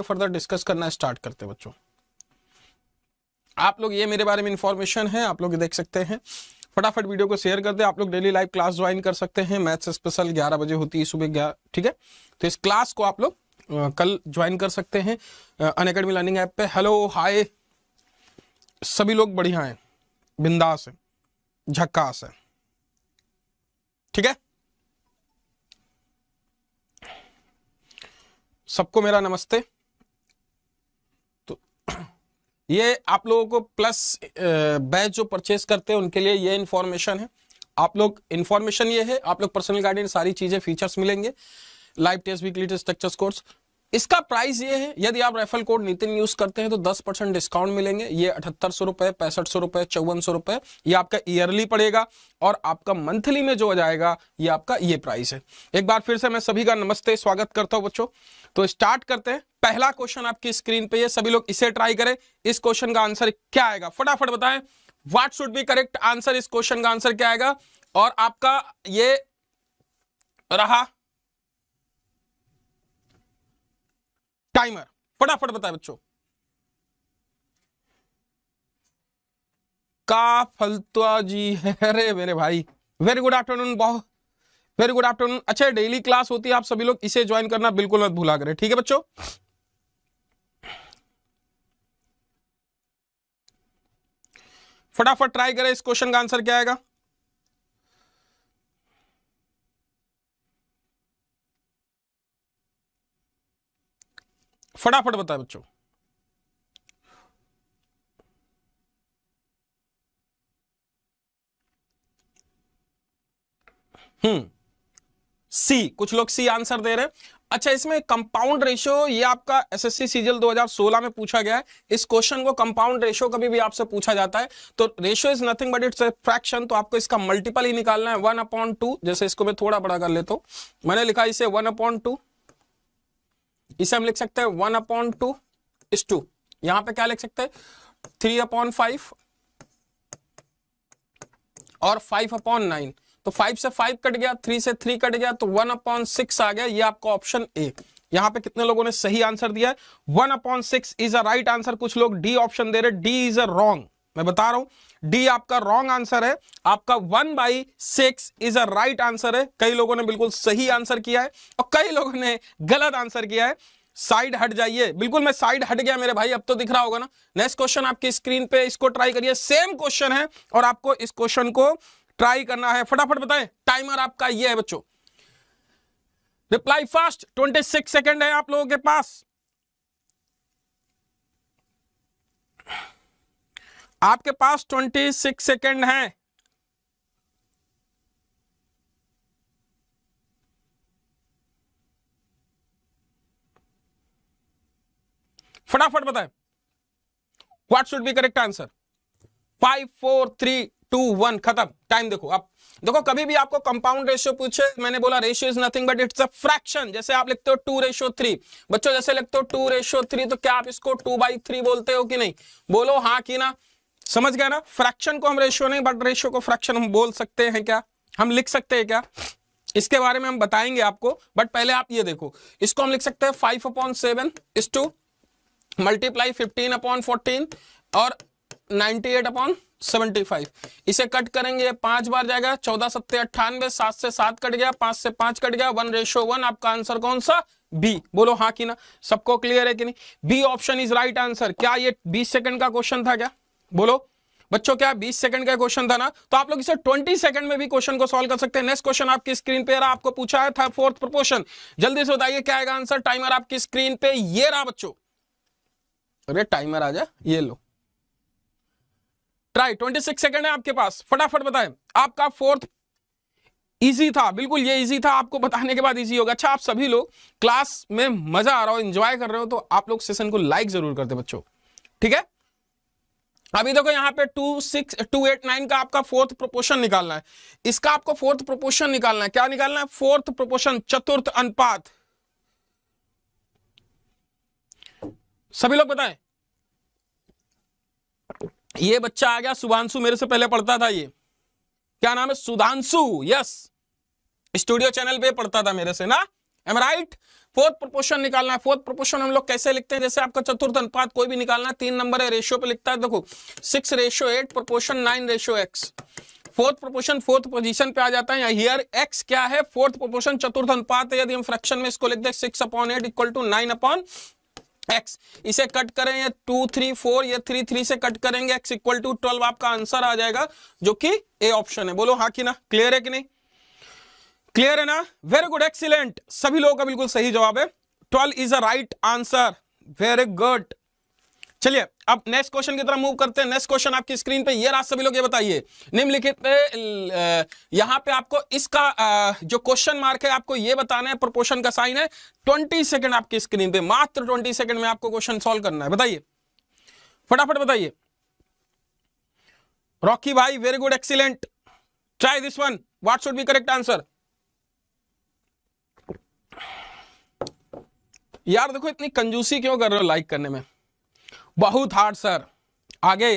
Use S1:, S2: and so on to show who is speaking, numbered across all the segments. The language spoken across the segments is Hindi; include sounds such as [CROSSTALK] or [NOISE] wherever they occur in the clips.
S1: तो फर्दर डिस्कस करना स्टार्ट करते हैं बच्चों आप लोग ये मेरे बारे में इंफॉर्मेशन है आप लोग देख सकते हैं फटाफट वीडियो को शेयर कर दे आप लोग डेली लाइव क्लास ज्वाइन कर सकते हैं मैथ्स स्पेशल 11 बजे होती है सुबह ग्यारह ठीक है तो इस क्लास को आप लोग कल ज्वाइन कर सकते हैं अन अकेडमी लर्निंग ऐप पे हेलो हाय सभी लोग बढ़िया हैं बिंदास है झक्कास है ठीक है सबको मेरा नमस्ते [COUGHS] ये आप लोगों को प्लस बैच जो परचेस करते हैं उनके लिए ये इन्फॉर्मेशन है आप लोग इन्फॉर्मेशन ये है आप लोग पर्सनल गाइडेंस सारी चीजें फीचर्स मिलेंगे live test weekly test structures course इसका प्राइस ये है यदि आप रेफरल कोड नितिन यूज करते हैं तो 10 परसेंट डिस्काउंट मिलेंगे ये अठहत्तर सौ रुपए पैंसठ सौ रुपए चौवन सौ रुपए ये आपका ईयरली पड़ेगा और आपका मंथली में जो आ जाएगा ये आपका ये प्राइस है एक बार फिर से मैं सभी का नमस्ते स्वागत करता हूं बच्चों तो स्टार्ट करते हैं पहला क्वेश्चन आपकी स्क्रीन पे है सभी लोग इसे ट्राई करें इस क्वेश्चन का आंसर क्या आएगा फटाफट बताएं what should be correct answer इस क्वेश्चन का आंसर क्या आएगा और आपका ये रहा टाइमर फटाफट बताए बच्चों का फलतुआ जी अरे मेरे भाई वेरी गुड आफ्टरनून बहुत वेरी गुड आफ्टरनून अच्छा डेली क्लास होती है आप सभी लोग इसे ज्वाइन करना बिल्कुल मत भूला करें ठीक है बच्चों फटाफट ट्राई करें इस क्वेश्चन का आंसर क्या आएगा फटाफट बताएं बच्चों हम्म सी कुछ लोग सी आंसर दे रहे हैं अच्छा इसमें कंपाउंड रेशियो ये आपका एसएससी सीजल 2016 में पूछा गया है इस क्वेश्चन को कंपाउंड रेशियो कभी भी आपसे पूछा जाता है तो ratio is nothing but it's fraction तो आपको इसका मल्टीपल ही निकालना है वन अपॉइंट टू जैसे इसको मैं थोड़ा बड़ा कर लेता हूं मैंने लिखा इसे वन अपॉइंट टू इसे हम लिख सकते हैं one upon two is to यहां पे क्या लिख सकते हैं थ्री अपॉन फाइव और फाइव अपॉन नाइन तो फाइव से फाइव कट गया थ्री से थ्री कट गया तो वन अपॉन सिक्स आ गया ये आपका ऑप्शन ए यहां पे कितने लोगों ने सही आंसर दिया है one upon six is a right answer कुछ लोग डी ऑप्शन दे रहे डी इज अ रॉन्ग मैं बता रहा हूं डी आपका रॉन्ग आंसर है आपका one by six is a right answer है कई लोगों ने बिल्कुल सही आंसर किया है और कई लोगों ने गलत आंसर किया है साइड हट जाइए बिल्कुल मैं साइड हट गया मेरे भाई अब तो दिख रहा होगा ना नेक्स्ट क्वेश्चन आपकी स्क्रीन पे इसको ट्राई करिए सेम क्वेश्चन है और आपको इस क्वेश्चन को ट्राई करना है फटाफट बताएं टाइमर आपका ये है बच्चों रिप्लाई फास्ट 26 सेकंड है आप लोगों के पास आपके पास ट्वेंटी सिक्स सेकेंड है फटाफट बताए what should be correct answer five four three two one खत्म टाइम देखो आप देखो कभी भी आपको कंपाउंड रेशियो पूछे मैंने बोला ratio is nothing but it's a fraction जैसे आप लिखते हो टू रेशियो थ्री बच्चों जैसे लिखते हो टू रेशियो थ्री तो क्या आप इसको टू बाई थ्री बोलते हो कि नहीं बोलो हाँ कि ना समझ गया ना फ्रैक्शन को हम रेशियो नहीं बट रेशियो को फ्रैक्शन हम बोल सकते हैं क्या हम लिख सकते हैं क्या इसके बारे में हम बताएंगे आपको बट पहले आप ये देखो इसको हम लिख सकते हैं five upon seven is to multiply fifteen upon fourteen और ninety eight upon seventy five इसे कट करेंगे पांच बार जाएगा चौदह सत्ते अट्ठानवे सात से सात कट गया पांच से पांच कट गया वन रेशो वन आपका आंसर कौन सा बी बोलो हाँ कि ना सबको क्लियर है कि नहीं B option is right answer क्या ये बीस सेकंड का क्वेश्चन था क्या बोलो बच्चों क्या 20 सेकंड का क्वेश्चन था ना तो आप लोग इसे 20 सेकंड में भी क्वेश्चन को सॉल्व कर सकते हैं नेक्स्ट क्वेश्चन आपकी स्क्रीन पे रहा आपको पूछा है था फोर्थ प्रोपोर्शन जल्दी से बताइए क्या आएगा आंसर टाइमर आपकी स्क्रीन पे ये रहा बच्चों अरे टाइमर आ जाए ये लो ट्राई 26 सिक्स सेकंड है आपके पास फटाफट बताए आपका फोर्थ इजी था बिल्कुल ये इजी था आपको बताने के बाद इजी होगा अच्छा आप सभी लोग क्लास में मजा आ रहा हो एंजॉय कर रहे हो तो आप लोग सेशन को लाइक जरूर करते बच्चों ठीक है अभी देखो यहाँ पे two six two eight nine का आपका फोर्थ प्रोपोर्शन निकालना है इसका आपको फोर्थ प्रोपोर्शन निकालना है क्या निकालना है फोर्थ प्रोपोर्शन चतुर्थ अनुपात सभी लोग बताएं ये बच्चा आ गया सुधांशु मेरे से पहले पढ़ता था ये क्या नाम है सुधांशु यस स्टूडियो चैनल पे पढ़ता था मेरे से ना एम राइट फोर्थ प्रोपोर्शन निकालना है फोर्थ प्रोपोर्शन हम लोग कैसे लिखते हैं जैसे आपका चतुर्थ अनुपात कोई भी निकालना है तीन नंबर है रेशियो पे लिखता है देखो six ratio eight proportion nine ratio X fourth proportion fourth position पे आ जाता है हियर एक्स क्या है फोर्थ प्रोपोर्शन चतुर्थ अनुपात है यदि हम फ्रैक्शन में इसको लिख दें six upon eight equal to nine upon X इसे कट करें या टू थ्री फोर या थ्री थ्री से कट करेंगे एक्स इक्वल टू ट्वेल्व आपका आंसर आ जाएगा जो कि ए ऑप्शन है बोलो हाँ कि ना क्लियर है कि नहीं क्लियर है ना वेरी गुड एक्सीलेंट सभी लोगों का बिल्कुल सही जवाब है twelve is a right answer very good चलिए अब नेक्स्ट क्वेश्चन की तरफ मूव करते हैं नेक्स्ट क्वेश्चन आपकी स्क्रीन पे ये रहा सभी लोग ये बताइए निम्नलिखित पे यहाँ पे आपको इसका जो क्वेश्चन मार्क है आपको ये बताना है प्रोपोर्शन का साइन है ट्वेंटी सेकंड आपकी स्क्रीन पे मात्र ट्वेंटी सेकंड में आपको क्वेश्चन सॉल्व करना है बताइए फटाफट बताइए रॉकी भाई very good excellent try this one what should be correct answer यार देखो इतनी कंजूसी क्यों कर रहे हो लाइक करने में बहुत हार्ड सर आगे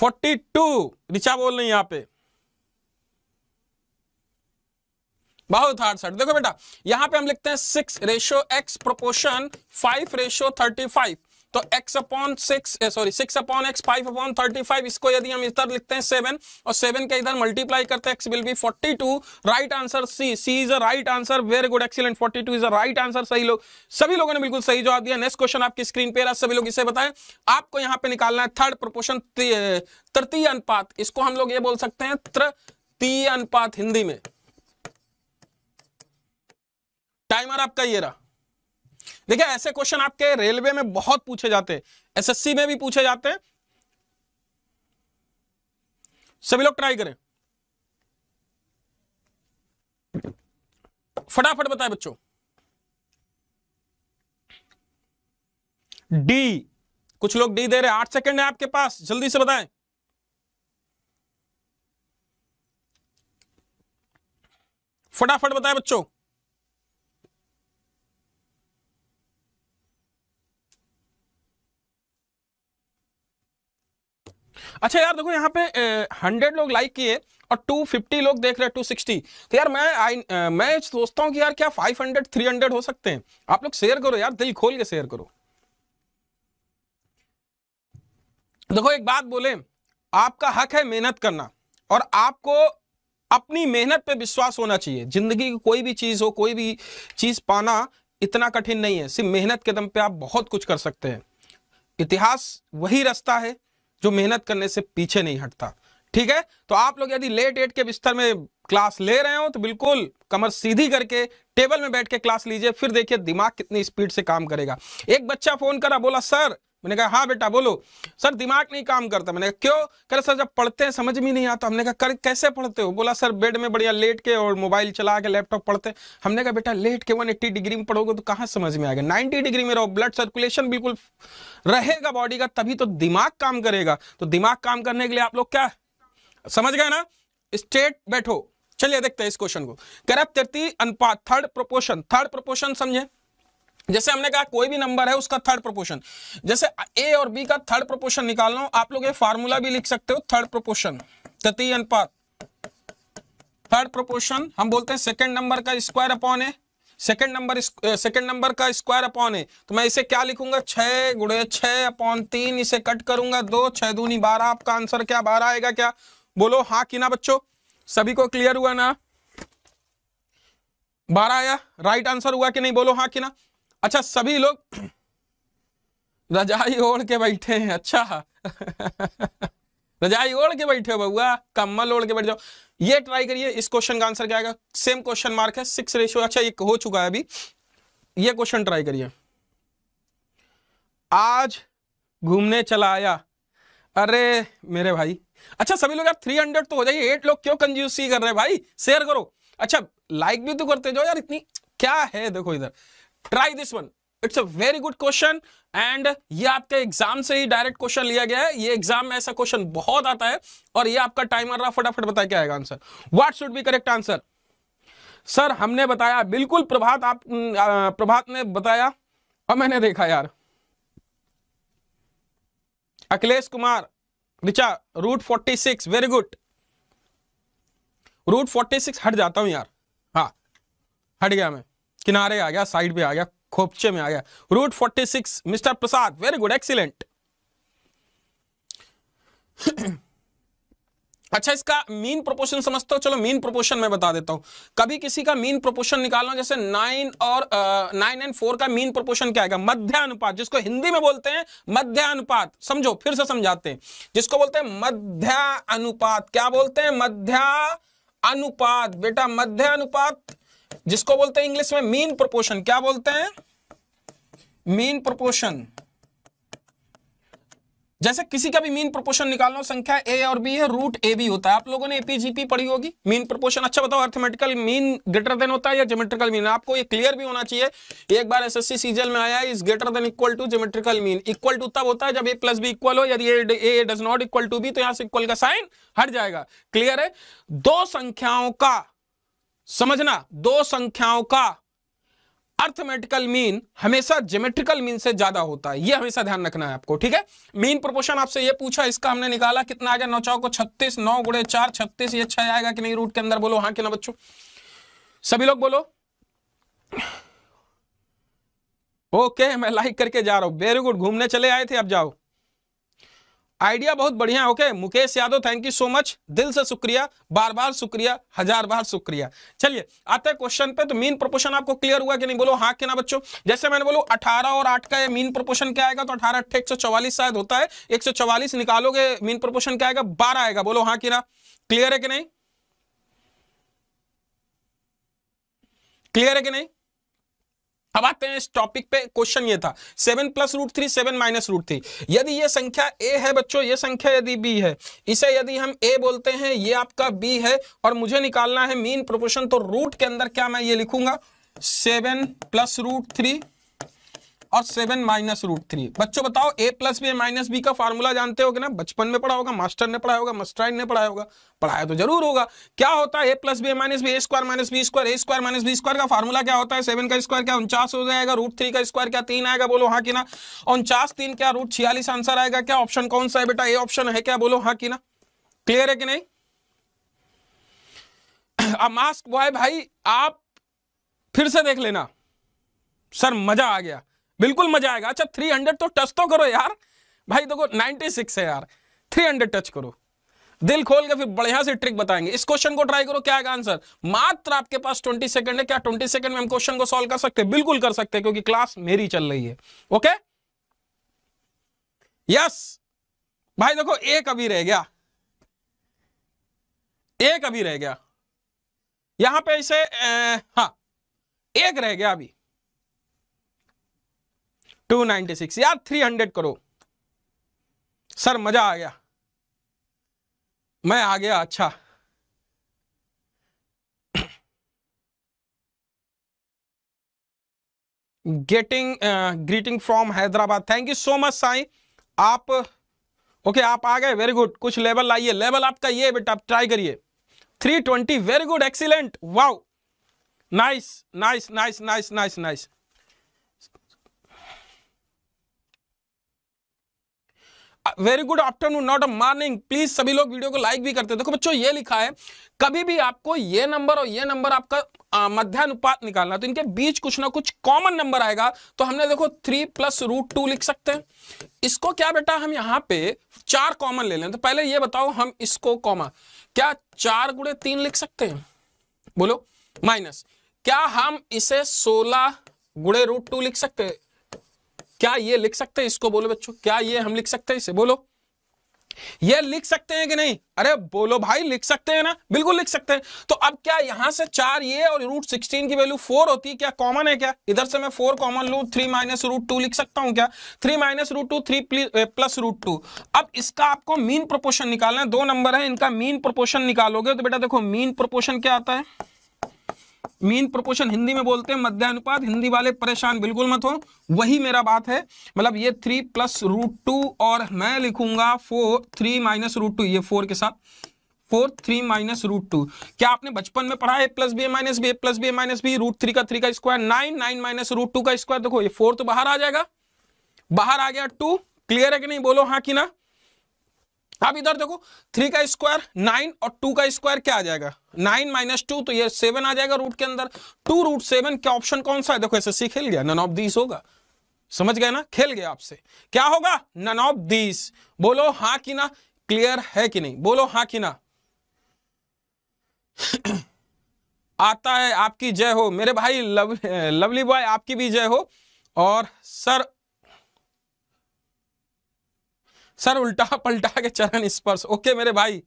S1: फोर्टी टू रिचा बोल रही यहां पे बहुत हार्ड सर देखो बेटा यहां पे हम लिखते हैं six ratio X proportion five ratio thirty five तो x upon six sorry six upon X five upon thirty five इसको यदि हम इधर लिखते हैं सेवन और सेवन के इधर मल्टीप्लाई करते हैं X will be forty two right answer C C is a right answer very good excellent forty two is a right answer सही लोग सभी लोगों ने बिल्कुल सही जवाब दिया नेक्स्ट क्वेश्चन आपकी स्क्रीन पे रहा सभी लोग इसे बताएं आपको यहाँ पे निकालना है थर्ड प्रोपोर्शन eh, तृतीय अनुपात इसको हम लोग ये बोल सकते हैं तृतीय अनुपात हिंदी में टाइमर आपका ये रहा देखिए ऐसे क्वेश्चन आपके रेलवे में बहुत पूछे जाते हैं एसएससी में भी पूछे जाते हैं सभी लोग ट्राई करें फटाफट बताए बच्चों डी कुछ लोग डी दे रहे आठ सेकंड है आपके पास जल्दी से बताएं फटाफट बताएं बच्चों अच्छा यार देखो यहाँ पे हंड्रेड लोग लाइक किए और 250 लोग देख रहे हैं 260 तो यार मैं आ, मैं सोचता हूँ कि यार क्या 500 300 हो सकते हैं आप लोग शेयर करो यार दिल खोल के शेयर करो देखो एक बात बोले आपका हक है मेहनत करना और आपको अपनी मेहनत पे विश्वास होना चाहिए जिंदगी की कोई भी चीज हो कोई भी चीज पाना इतना कठिन नहीं है सिर्फ मेहनत के दम पे आप बहुत कुछ कर सकते हैं इतिहास वही रास्ता है जो मेहनत करने से पीछे नहीं हटता ठीक है तो आप लोग यदि लेट एट के बिस्तर में क्लास ले रहे हो तो बिल्कुल कमर सीधी करके टेबल में बैठ के क्लास लीजिए फिर देखिए दिमाग कितनी स्पीड से काम करेगा एक बच्चा फोन करा बोला सर मैंने कहा हाँ बेटा बोलो सर दिमाग नहीं काम करता मैंने कहा क्यों कह सर जब पढ़ते हैं समझ में नहीं आता हमने कहा कर कैसे पढ़ते हो बोला सर बेड में बढ़िया लेट के और मोबाइल चला के लैपटॉप पढ़ते हमने कहा बेटा लेट के वन एट्टी डिग्री में पढ़ोगे तो कहाँ समझ में आएगा नाइन्टी डिग्री में रहो ब्लड सर्कुलेशन बिल्कुल रहेगा बॉडी का तभी तो दिमाग काम करेगा तो दिमाग काम करने के लिए आप लोग क्या समझ गए ना स्ट्रेट बैठो चलिए देखते हैं इस क्वेश्चन को कह तृतीय अनुपात थर्ड प्रोपोर्शन थर्ड प्रोपोर्शन समझे जैसे हमने कहा कोई भी नंबर है उसका थर्ड प्रोपोर्शन जैसे ए और बी का थर्ड प्रोपोर्शन निकाल हो आप लोग ये फार्मूला भी लिख सकते हो थर्ड प्रोपोर्शन तृतीय अनुपात थर्ड प्रोपोर्शन हम बोलते हैं सेकंड नंबर का स्क्वायर अपॉन है सेकंड नंबर सेकंड नंबर का स्क्वायर अपॉन है तो मैं इसे क्या लिखूंगा छह गुड़े छह अपॉन तीन इसे कट करूंगा दो छह दूनी बारह आपका आंसर क्या बारह आएगा क्या बोलो हाँ कि ना बच्चो सभी को क्लियर हुआ ना बारह आया राइट आंसर हुआ कि नहीं बोलो हाँ कि ना अच्छा सभी लोग रजाई ओढ़ के बैठे हैं अच्छा रजाई ओढ़ के बैठे हो बबुआ कम्बल ओढ़ के बैठ जाओ ये ट्राई करिए इस क्वेश्चन का आंसर क्या आएगा सेम क्वेश्चन मार्क है सिक्स रेशियो अच्छा ये हो चुका है अभी ये क्वेश्चन ट्राई करिए आज घूमने चला आया अरे मेरे भाई अच्छा सभी लोग यार थ्री हंड्रेड तो हो जाइए एट लोग क्यों कंज्यूसी कर रहे हैं भाई शेयर करो अच्छा लाइक भी तो करते जाओ यार इतनी क्या है देखो इधर try this one it's a very good question and ये आपके एग्जाम से ही डायरेक्ट क्वेश्चन लिया गया है ये एग्जाम में ऐसा क्वेश्चन बहुत आता है और ये आपका टाइमर रहा फटाफट बताया क्या आएगा answer what should be correct answer sir हमने बताया बिल्कुल प्रभात आप प्रभात ने बताया और मैंने देखा यार Akhilesh Kumar Richa root forty six very good root forty six हट जाता हूं यार हाँ हट गया मैं किनारे आ गया साइड पे आ गया खोपचे में आ गया root forty six mister Prasad very good excellent अच्छा इसका मीन प्रोपोर्शन समझते हो चलो मीन प्रोपोर्शन मैं बता देता हूं कभी किसी का मीन प्रोपोर्शन निकालो जैसे नाइन और नाइन एंड फोर का मीन प्रोपोर्शन क्या आएगा मध्य अनुपात जिसको हिंदी में बोलते हैं मध्य अनुपात समझो फिर से समझाते हैं जिसको बोलते हैं मध्य अनुपात क्या बोलते हैं मध्य अनुपात बेटा मध्य अनुपात जिसको बोलते हैं इंग्लिश में मीन प्रोपोर्शन क्या बोलते हैं मीन प्रोपोर्शन जैसे किसी का भी मीन प्रोपोर्शन निकालना संख्या ए और बी है रूट ए बी होता है आप लोगों ने एपीजीपी पढ़ी होगी मीन प्रोपोर्शन अच्छा बताओ अर्थमेटिकल मीन ग्रेटर देन होता है या जोमेट्रिकल मीन आपको ये क्लियर भी होना चाहिए एक बार एसएससी सीजल में आया is greater than equal to geometrical mean equal to तब होता है जब ए प्लस बी इक्वल हो यदि A does not equal to B तो यहां से इक्वल का साइन हट जाएगा क्लियर है दो संख्याओं का समझना दो संख्याओं का अर्थमेटिकल मीन हमेशा जोमेट्रिकल मीन से ज्यादा होता है ये हमेशा ध्यान रखना है आपको ठीक है मीन प्रोपोर्शन आपसे ये पूछा इसका हमने निकाला कितना आ गया नौ चौको छत्तीस नौ गुड़े चार छत्तीस ये छह आएगा कि नहीं रूट के अंदर बोलो हाँ कि ना बच्चों सभी लोग बोलो ओके मैं लाइक करके जा रहा हूं वेरी गुड घूमने चले आए थे अब जाओ आइडिया बहुत बढ़िया okay Mukesh Yadav thank you so much दिल से शुक्रिया बार बार शुक्रिया हजार बार शुक्रिया चलिए आते हैं क्वेश्चन पे तो मीन प्रपोशन आपको क्लियर हुआ कि नहीं बोलो हाँ के ना बच्चों जैसे मैंने बोलो 18 और 8 का ये मीन प्रपोशन क्या आएगा तो 18 अट्ठे एक शायद होता है एक निकालोगे मीन प्रपोशन क्या आएगा बारह आएगा बोलो हाँ कि ना क्लियर है कि नहीं क्लियर है कि नहीं अब आते हैं इस टॉपिक पे क्वेश्चन ये था seven plus root three seven minus root three यदि ये संख्या ए है बच्चों ये संख्या यदि बी है इसे यदि हम ए बोलते हैं ये आपका बी है और मुझे निकालना है मीन प्रोपोर्शन तो रूट के अंदर क्या मैं ये लिखूंगा सेवन प्लस रूट थ्री और सेवन माइनस रूट थ्री बच्चों बताओ A plus B minus B का फॉर्मूला जानते हो ना बचपन में पढ़ा होगा मास्टर ने पढ़ा होगा मस्टराइन ने पढ़ा होगा पढ़ाया तो जरूर होगा क्या होता है A plus B minus B A square minus B square A square minus B square का फॉर्मूला क्या होता है सेवन का स्क्वायर क्या उनचास हो जाएगा रूट थ्री का स्क्वायर क्या तीन आएगा बोलो हाँ कि ना उनचास तीन क्या रूट छियालीस आंसर आएगा क्या ऑप्शन कौन सा है बेटा ए ऑप्शन है क्या बोलो हाँ कि ना क्लियर है कि नहीं [CLEARS THROAT] अब मास्क बॉय भाई आप फिर से देख लेना सर मजा आ गया बिल्कुल मजा आएगा अच्छा थ्री हंड्रेड तो टच तो करो यार भाई देखो नाइनटी सिक्स है यार थ्री हंड्रेड टच करो दिल खोल के फिर बढ़िया से ट्रिक बताएंगे इस क्वेश्चन को ट्राई करो क्या आंसर मात्र आपके पास ट्वेंटी सेकंड है क्या ट्वेंटी सेकंड में हम क्वेश्चन को सॉल्व कर सकते हैं बिल्कुल कर सकते हैं क्योंकि क्लास मेरी चल रही है ओके यस भाई देखो एक अभी रह गया एक अभी रह गया यहां पे इसे हा एक रह गया अभी टू सिक्स यार थ्री हंड्रेड करो सर मजा आ गया मैं आ गया अच्छा getting greeting from Hyderabad thank you so much Sai आप ओके okay, आप आ गए वेरी गुड कुछ लेवल लाइए लेवल आपका ये बेटा आप ट्राई करिए 320 very good excellent wow nice nice nice nice nice nice very good afternoon not a morning please सभी लोग वीडियो को लाइक भी करते देखो बच्चों ये लिखा है कभी भी आपको ये नंबर और ये नंबर आपका मध्यानुपात निकालना तो इनके बीच कुछ ना कुछ कॉमन नंबर आएगा तो हमने देखो थ्री प्लस रूट टू लिख सकते हैं इसको क्या बेटा हम यहाँ पे चार कॉमन ले लें तो पहले ये बताओ हम इसको कॉमन क्या चार गुड़े तीन लिख सकते हैं बोलो माइनस क्या हम इसे सोलह गुड़े रूट टू लिख सकते हैं क्या ये लिख सकते हैं इसको बोलो बच्चों क्या ये हम लिख सकते हैं इसे बोलो ये लिख सकते हैं कि नहीं अरे बोलो भाई लिख सकते हैं ना बिल्कुल लिख सकते हैं तो अब क्या यहां से चार ये और रूट सिक्सटीन की वैल्यू फोर होती है क्या कॉमन है क्या इधर से मैं फोर कॉमन लू थ्री माइनस रूट टू लिख सकता हूं क्या three minus root two three plus root two अब इसका आपको मीन प्रोपोर्शन निकालना है दो नंबर है इनका मीन प्रोपोर्शन निकालोगे तो बेटा देखो मीन प्रोपोर्शन क्या आता है मीन प्रोपोर्शन हिंदी में बोलते हैं मध्यानुपात हिंदी वाले परेशान बिल्कुल मत हो वही मेरा बात है मतलब ये थ्री प्लस रूट टू और मैं लिखूंगा four three minus root two ये फोर के साथ four three minus root two क्या आपने बचपन में पढ़ा A plus B minus B plus B minus B root three का थ्री का square nine nine minus root two का स्क्वायर देखो ये फोर तो बाहर आ जाएगा बाहर आ गया टू क्लियर है कि नहीं बोलो हाँ कि ना अब हाँ इधर देखो थ्री का स्क्वायर नाइन और टू का स्क्वायर क्या आ जाएगा नाइन माइनस टू तो ये सेवन आ जाएगा रूट के अंदर टू रूट सेवन क्या ऑप्शन कौन सा है देखो सी खेल गया नन ऑफ दीस होगा समझ गए ना खेल गया आपसे क्या होगा नन ऑफ दीस बोलो हा कि ना क्लियर है कि नहीं बोलो हा कि ना [CLEARS THROAT] आता है आपकी जय हो मेरे भाई लव लवली बॉय आपकी भी जय हो और सर सर उल्टा पलटा के चरण स्पर्श ओके मेरे भाई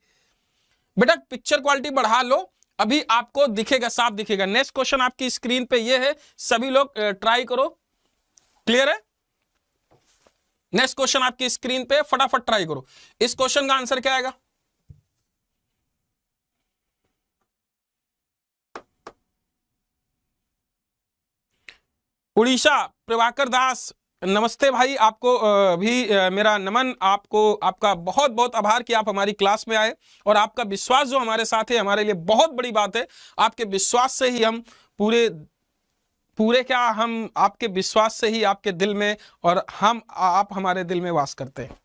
S1: बेटा पिक्चर क्वालिटी बढ़ा लो अभी आपको दिखेगा साफ दिखेगा नेक्स्ट क्वेश्चन आपकी स्क्रीन पे ये है सभी लोग ट्राई करो क्लियर है नेक्स्ट क्वेश्चन आपकी स्क्रीन पे फटाफट ट्राई करो इस क्वेश्चन का आंसर क्या आएगा उड़ीसा प्रभाकर दास नमस्ते भाई आपको भी मेरा नमन आपको आपका बहुत बहुत आभार कि आप हमारी क्लास में आए और आपका विश्वास जो हमारे साथ है हमारे लिए बहुत बड़ी बात है आपके विश्वास से ही हम पूरे पूरे क्या हम आपके विश्वास से ही आपके दिल में और हम आप हमारे दिल में वास करते हैं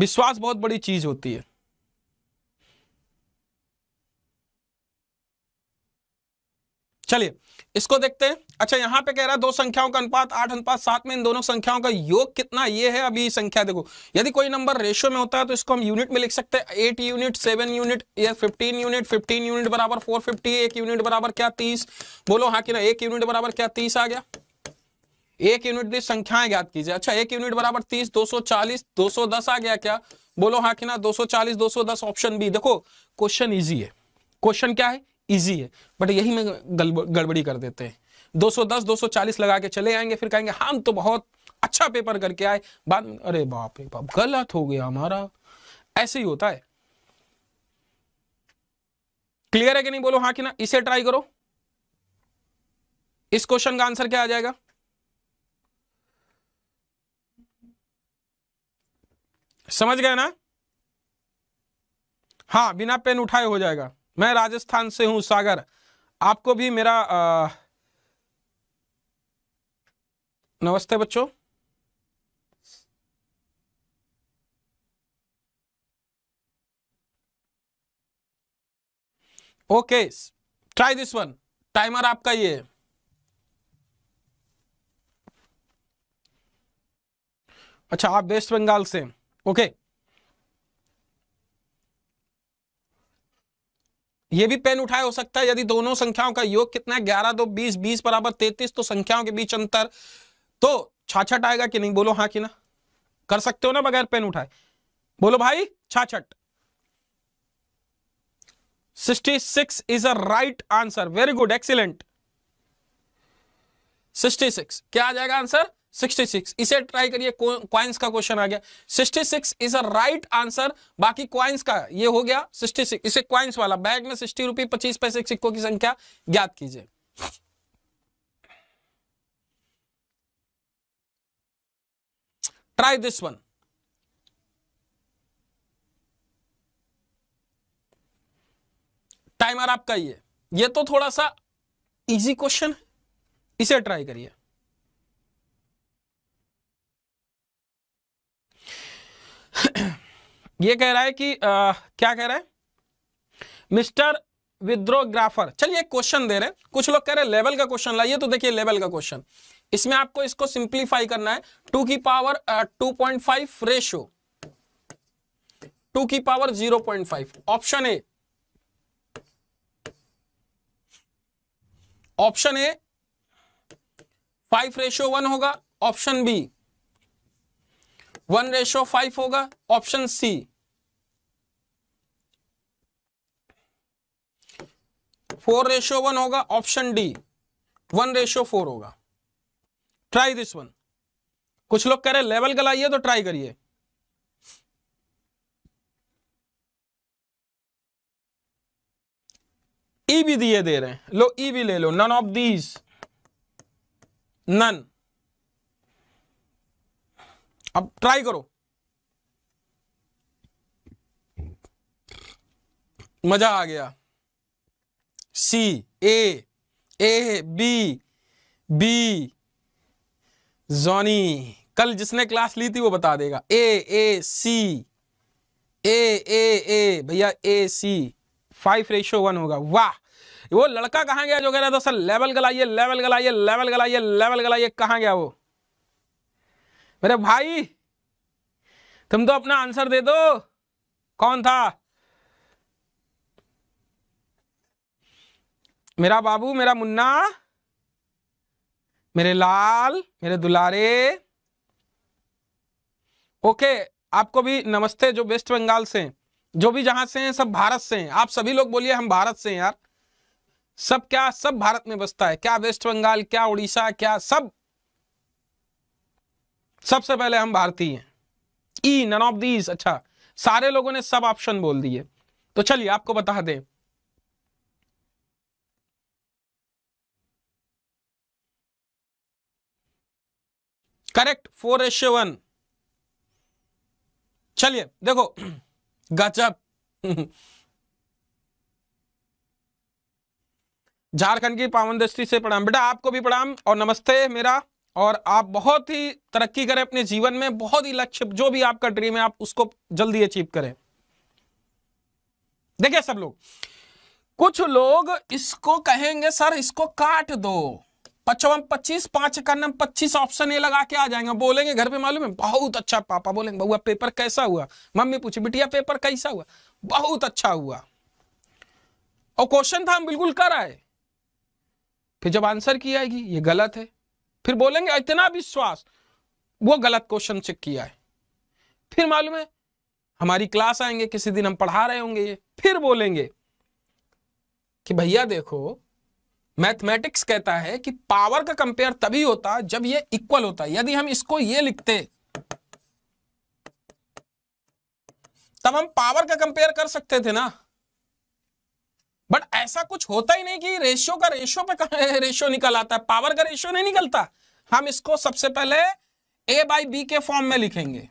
S1: विश्वास बहुत बड़ी चीज होती है चलिए इसको देखते हैं अच्छा यहाँ पे कह रहा है दो संख्याओं का अनुपात आठ अनुपात सात में इन दोनों संख्याओं का योग कितना ये है अभी संख्या देखो यदि कोई नंबर रेशियो में होता है तो इसको हम यूनिट में लिख सकते हैं एट यूनिट सेवन यूनिट या फिफ्टीन यूनिट फिफ्टीन यूनिट बराबर फोर फिफ्टी एक यूनिट बराबर क्या तीस बोलो हाँ कि ना एक यूनिट बराबर क्या तीस आ गया एक यूनिट दी संख्याएं याद कीजिए अच्छा एक यूनिट बराबर तीस दो सौ चालीस दो सौ दस आ गया क्या बोलो हाँ कि ना दो सौ चालीस दो सौ दस ऑप्शन बी देखो क्वेश्चन इजी है क्वेश्चन क्या है इजी है बट यही में गड़बड़ी कर देते हैं 210 240 लगा के चले आएंगे फिर कहेंगे हम तो बहुत अच्छा पेपर करके आए बाद में अरे बाप रे बाप गलत हो गया हमारा ऐसे ही होता है क्लियर है कि नहीं बोलो हाँ कि ना इसे ट्राई करो इस क्वेश्चन का आंसर क्या आ जाएगा समझ गए ना हाँ बिना पेन उठाए हो जाएगा मैं राजस्थान से हूं सागर आपको भी मेरा आ, नमस्ते बच्चों okay try this one timer आपका ये है अच्छा आप वेस्ट बंगाल से ओके ये भी पेन उठाए हो सकता है यदि दोनों संख्याओं का योग कितना है ग्यारह दो बीस बीस बराबर तैतीस तो संख्याओं के बीच अंतर तो छाछट आएगा कि नहीं बोलो हाँ कि ना कर सकते हो ना बगैर पेन उठाए बोलो भाई छाछट sixty six is a right answer very good excellent sixty six क्या आ जाएगा आंसर सिक्सटी सिक्स इसे ट्राई करिए क्वाइंस का क्वेश्चन आ गया sixty six is a right answer बाकी क्वाइंस का ये हो गया सिक्सटी सिक्स इसे क्वाइंस वाला बैग में सिक्सटी रुपी पच्चीस पैसे सिक्कों की संख्या ज्ञात कीजिए Try this one. टाइमर आपका ये ये तो थोड़ा सा इजी क्वेश्चन है इसे ट्राई करिए ये कह रहा है कि आ, क्या कह रहा है मिस्टर विद्रोग्राफर चलिए क्वेश्चन दे रहे हैं कुछ लोग कह रहे हैं लेवल का क्वेश्चन लाइए तो देखिए लेवल का क्वेश्चन इसमें आपको इसको सिंप्लीफाई करना है टू की power two point five ratio two की power zero point five option A option A five ratio one होगा option B one ratio five होगा option C four ratio one होगा option D one ratio four होगा ट्राई दिस वन कुछ लोग कह रहे लेवल गलाइए तो ट्राई करिए ई e भी दिए दे रहे हैं लो ई e भी ले लो नन ऑफ दीज नन अब ट्राई करो मजा आ गया C A A B B Johnny कल जिसने क्लास ली थी वो बता देगा ए ए सी ए ए ए भैया A C five ratio one होगा वाह वो लड़का कहा गया जो कह रहा था सर लेवल गलाइए लेवल गलाइए लेवल गलाइए लेवल गलाइए कहा गया वो मेरे भाई तुम तो अपना आंसर दे दो कौन था मेरा बाबू मेरा मुन्ना मेरे लाल मेरे दुलारे ओके आपको भी नमस्ते जो वेस्ट बंगाल से हैं जो भी जहां से हैं सब भारत से हैं आप सभी लोग बोलिए हम भारत से हैं यार सब क्या सब भारत में बसता है क्या वेस्ट बंगाल क्या उड़ीसा क्या सब सबसे पहले हम भारतीय हैं ई नन ऑफ दीज अच्छा सारे लोगों ने सब ऑप्शन बोल दिए तो चलिए आपको बता दें करेक्ट फोर रेशियो वन चलिए देखो गजब झारखंड की पावन दृष्टि से प्रणाम बेटा आपको भी प्रणाम और नमस्ते मेरा और आप बहुत ही तरक्की करें अपने जीवन में बहुत ही लक्ष्य जो भी आपका ड्रीम है आप उसको जल्दी अचीव करें देखिए सब लोग कुछ लोग इसको कहेंगे सर इसको काट दो पचवन पच्चीस पांच इक्यान पच्चीस ऑप्शन ये लगा के आ जाएंगे बोलेंगे घर पे मालूम है बहुत अच्छा पापा बोलेंगे बउआ पेपर कैसा हुआ मम्मी पूछे बिटिया पेपर कैसा हुआ बहुत अच्छा हुआ और क्वेश्चन था हम बिल्कुल कर आए फिर जब आंसर की आएगी ये गलत है फिर बोलेंगे इतना विश्वास वो गलत क्वेश्चन चेक किया है फिर मालूम है हमारी क्लास आएंगे किसी दिन हम पढ़ा रहे होंगे ये फिर बोलेंगे कि भैया देखो मैथमेटिक्स कहता है कि पावर का कंपेयर तभी होता जब ये इक्वल होता है यदि हम इसको ये लिखते तब हम पावर का कंपेयर कर सकते थे ना बट ऐसा कुछ होता ही नहीं कि रेशियो का रेशियो पे [LAUGHS] रेशियो निकल आता है पावर का रेशियो नहीं निकलता हम इसको सबसे पहले ए बाई बी के फॉर्म में लिखेंगे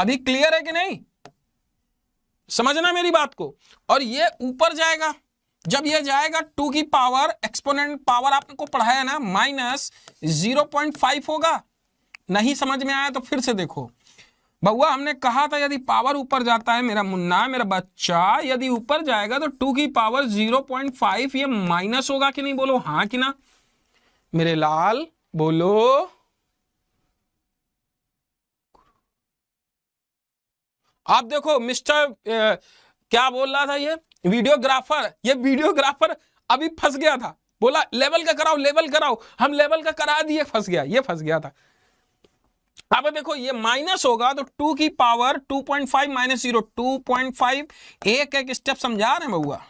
S1: अभी क्लियर है कि नहीं समझना मेरी बात को और ये ऊपर जाएगा जब ये जाएगा टू की पावर एक्सपोनेंट पावर आपको पढ़ाया ना माइनस जीरो पॉइंट फाइव होगा नहीं समझ में आया तो फिर से देखो बउआ हमने कहा था यदि पावर ऊपर जाता है मेरा मुन्ना मेरा बच्चा यदि ऊपर जाएगा तो टू की पावर जीरो पॉइंट फाइव ये माइनस होगा कि नहीं बोलो हाँ कि ना मेरे लाल बोलो आप देखो मिस्टर क्या बोल रहा था ये वीडियोग्राफर ये वीडियोग्राफर अभी फंस गया था बोला लेवल का कराओ लेवल कराओ हम लेवल का करा दिए फंस गया ये फंस गया था अब देखो ये माइनस होगा तो टू की power two point five minus zero two point five एक एक स्टेप समझा रहे हैं बउआ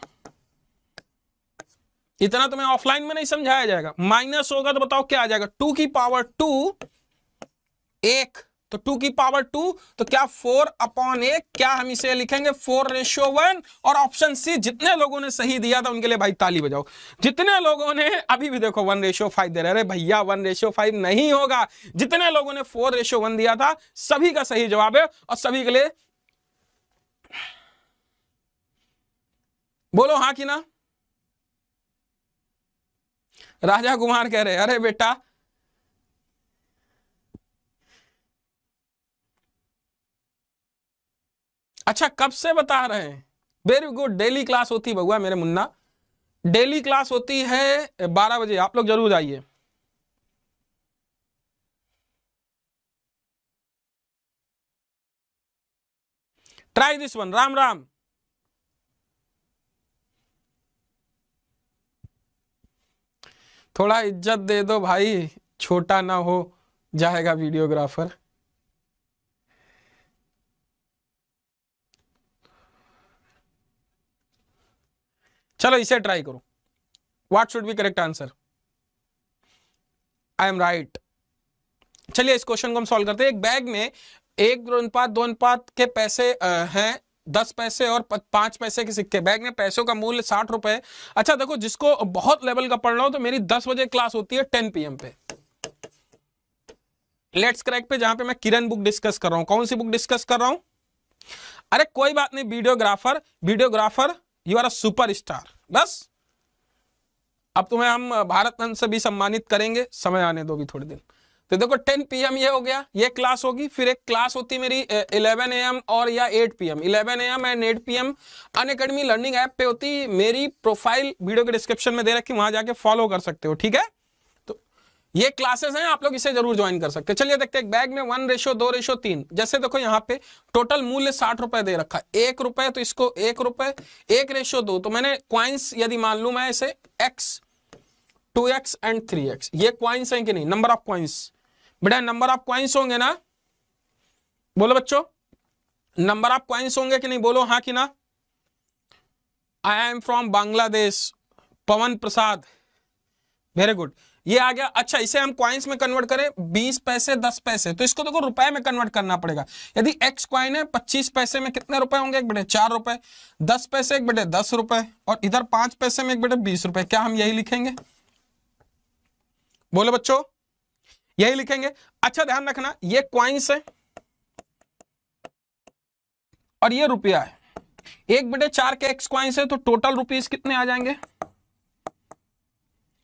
S1: इतना तुम्हें तो ऑफलाइन में नहीं समझाया जाएगा माइनस होगा तो बताओ क्या आ जाएगा टू की पावर टू एक तो टू की पावर टू तो क्या फोर अपॉन एक क्या हम इसे लिखेंगे फोर रेशियो वन और ऑप्शन सी जितने लोगों ने सही दिया था उनके लिए भाई ताली बजाओ जितने लोगों ने अभी भी देखो वन रेशियो फाइव दे रहे अरे भैया वन रेशियो फाइव नहीं होगा जितने लोगों ने फोर रेशियो वन दिया था सभी का सही जवाब है और सभी के लिए बोलो हाँ कि ना राजा कुमार कह रहे अरे बेटा अच्छा कब से बता रहे हैं वेरी गुड डेली क्लास होती है बउआ मेरे मुन्ना डेली क्लास होती है बारह बजे आप लोग जरूर आइए try this one Ram Ram थोड़ा इज्जत दे दो भाई छोटा ना हो जाएगा वीडियोग्राफर चलो इसे ट्राई करो what should be correct answer I am right चलिए इस क्वेश्चन को हम सॉल्व करते हैं एक बैग में एक दो अनुपात दो अनुपात के पैसे हैं दस पैसे और पांच पैसे के सिक्के बैग में पैसों का मूल्य साठ रुपए अच्छा देखो जिसको बहुत लेवल का पढ़ रहा हूं तो मेरी दस बजे क्लास होती है टेन पीएम पे लेट्स क्रैक पे जहां पे मैं किरण बुक डिस्कस कर रहा हूं कौन सी बुक डिस्कस कर रहा हूं अरे कोई बात नहीं videographer videographer you are a superstar बस अब तुम्हें हम भारत रत्न से भी सम्मानित करेंगे समय आने दो भी थोड़े दिन तो देखो 10 पीएम ये हो गया ये क्लास होगी फिर एक क्लास होती मेरी 11 एम और या 8 PM 11 AM and 8 PM on academy learning app पे होती मेरी प्रोफाइल वीडियो के डिस्क्रिप्शन में दे रखी वहां जाके फॉलो कर सकते हो ठीक है ये क्लासेस हैं आप लोग इसे जरूर ज्वाइन कर सकते हैं चलिए देखते हैं बैग में वन रेशो दो रेशो तीन जैसे देखो यहाँ पे टोटल मूल्य साठ रुपए दे रखा एक रुपए तो इसको एक रुपए एक रेशो दो तो मैंने क्वाइंस यदि मान लू मैं इसे X two X and three X ये क्वाइंस है कि नहीं नंबर ऑफ क्वाइंस बेटा नंबर ऑफ क्वाइंस होंगे ना बोलो बच्चो नंबर ऑफ क्वाइंस होंगे कि नहीं बोलो हाँ कि ना I am from Bangladesh Pawan Prasad very good ये आ गया अच्छा इसे हम क्वाइंस में कन्वर्ट करें बीस पैसे दस पैसे तो इसको देखो रुपए में कन्वर्ट करना पड़ेगा यदि एक्स क्वाइन है पच्चीस पैसे में कितने रुपए होंगे एक बेटे चार रुपए दस पैसे एक बेटे दस रुपए और इधर पांच पैसे में एक बेटे बीस रुपए क्या हम यही लिखेंगे बोले बच्चों यही लिखेंगे अच्छा ध्यान रखना ये क्वाइंस है और ये रुपया है एक बेटे चार के एक्स क्वाइंस है तो टोटल रुपीज कितने आ जाएंगे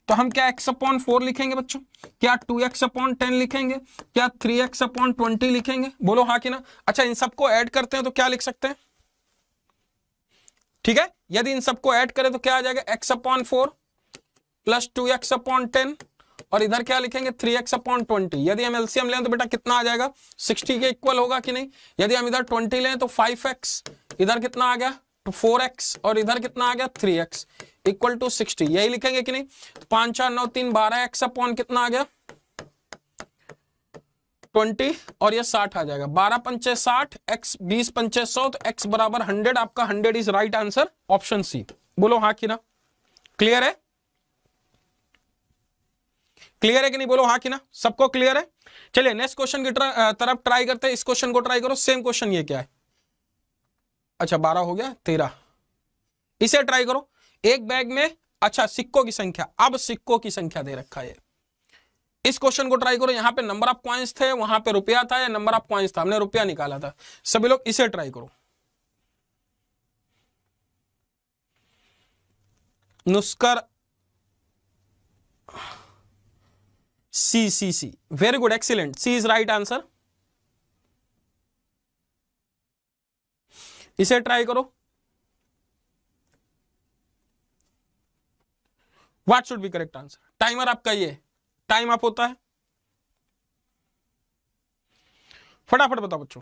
S1: तो हम क्या एक्स अपॉन फोर लिखेंगे बच्चों क्या टू एक्स अपॉन टेन लिखेंगे क्या थ्री एक्स अपॉन ट्वेंटी लिखेंगे बोलो हाँ कि ना अच्छा इन सबको ऐड करते हैं तो क्या लिख सकते हैं ठीक है यदि इन सबको ऐड करें तो क्या आ जाएगा X upon four plus two X upon ten और इधर क्या लिखेंगे थ्री एक्स अपॉन ट्वेंटी यदि हम एलसीएम लें तो बेटा कितना आ जाएगा सिक्सटी के इक्वल होगा कि नहीं यदि हम इधर ट्वेंटी लें तो फाइव एक्स इधर कितना आ गया फोर तो एक्स और इधर कितना आ गया three X equal to sixty यही लिखेंगे कि नहीं तो पांच चार नौ तीन बारह एक्स अपॉन कितना आ गया ट्वेंटी और ये साठ आ जाएगा बारह पंचे साठ एक्स बीस पंचे सौ तो एक्स बराबर हंड्रेड आपका hundred is right answer option C बोलो हाँ कि ना क्लियर है क्लियर है कि नहीं बोलो हाँ कि ना सबको क्लियर है चलिए नेक्स्ट क्वेश्चन की तरफ ट्राई करते हैं इस क्वेश्चन को ट्राई करो सेम क्वेश्चन ये क्या है अच्छा बारह हो गया तेरह इसे ट्राई करो एक बैग में अच्छा सिक्कों की संख्या अब सिक्कों की संख्या दे रखा है इस क्वेश्चन को ट्राई करो यहां पे नंबर ऑफ क्वाइंस थे वहां पे रुपया था या नंबर ऑफ क्वाइंस था हमने रुपया निकाला था सभी लोग इसे ट्राई करो नुस्कर C C C very good excellent C is right answer इसे ट्राई करो what should be correct answer timer आपका ये टाइम आप होता है फटाफट बताओ बच्चों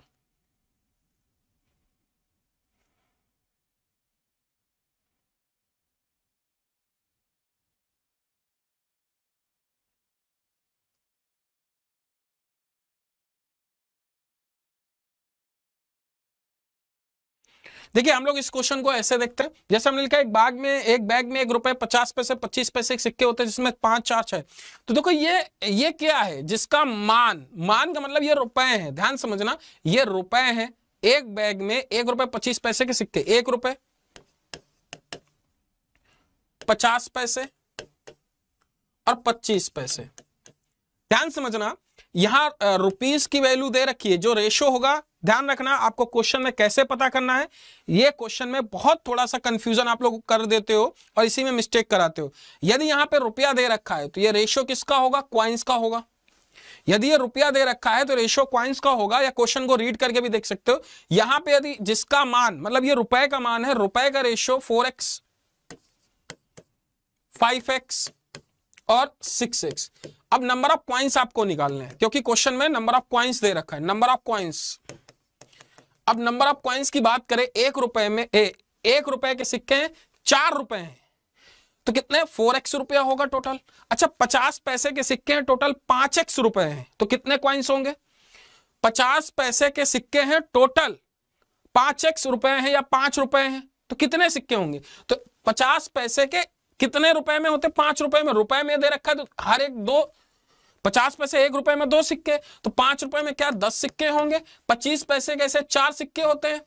S1: देखिए हम लोग इस क्वेश्चन को ऐसे देखते हैं जैसे हमने लिखा एक बैग में एक बैग में एक रुपए पचास पैसे पच्चीस पैसे सिक्के होते हैं जिसमें पांच चार छह तो देखो ये ये क्या है जिसका मान मान का मतलब ये रुपए है ध्यान समझना ये रुपए है एक बैग में एक रुपए पच्चीस पैसे के सिक्के एक रुपए पचास पैसे और पच्चीस पैसे ध्यान समझना यहां रुपीस की वैल्यू दे रखी है जो रेशो होगा ध्यान रखना आपको क्वेश्चन में कैसे पता करना है ये क्वेश्चन में बहुत थोड़ा सा कंफ्यूजन आप लोग कर देते हो और इसी में मिस्टेक कराते हो यदि यहां पे रुपया दे रखा है तो ये रेशियो किसका होगा क्वाइंस का होगा यदि ये रुपया दे रखा है तो रेशियो क्वाइंस का होगा या क्वेश्चन को रीड करके भी देख सकते हो यहां पर यदि जिसका मान मतलब ये रुपए का मान है रुपए का ratio four X five X और सिक्स एक्स अब नंबर ऑफ क्वाइंस आपको निकालने हैं क्योंकि क्वेश्चन में नंबर ऑफ क्वाइंस दे रखा है नंबर ऑफ क्वाइंस अब नंबर ऑफ क्वाइंस की बात करें एक रुपए में ए, एक रुपए के सिक्के हैं चार रुपए हैं तो कितने फोर एक्स रुपया होगा टोटल अच्छा पचास पैसे के सिक्के हैं टोटल पांच एक्स रुपए हैं तो कितने क्वाइंस होंगे पचास पैसे के सिक्के हैं टोटल पांच एक्स रुपए हैं या पांच रुपए हैं तो कितने सिक्के होंगे तो पचास पैसे के कितने रुपए में होते पांच रुपए में रुपए में दे रखा है तो हर एक दो पचास पैसे एक रुपए में दो सिक्के तो पांच रुपए में क्या दस सिक्के होंगे पच्चीस पैसे कैसे चार सिक्के होते हैं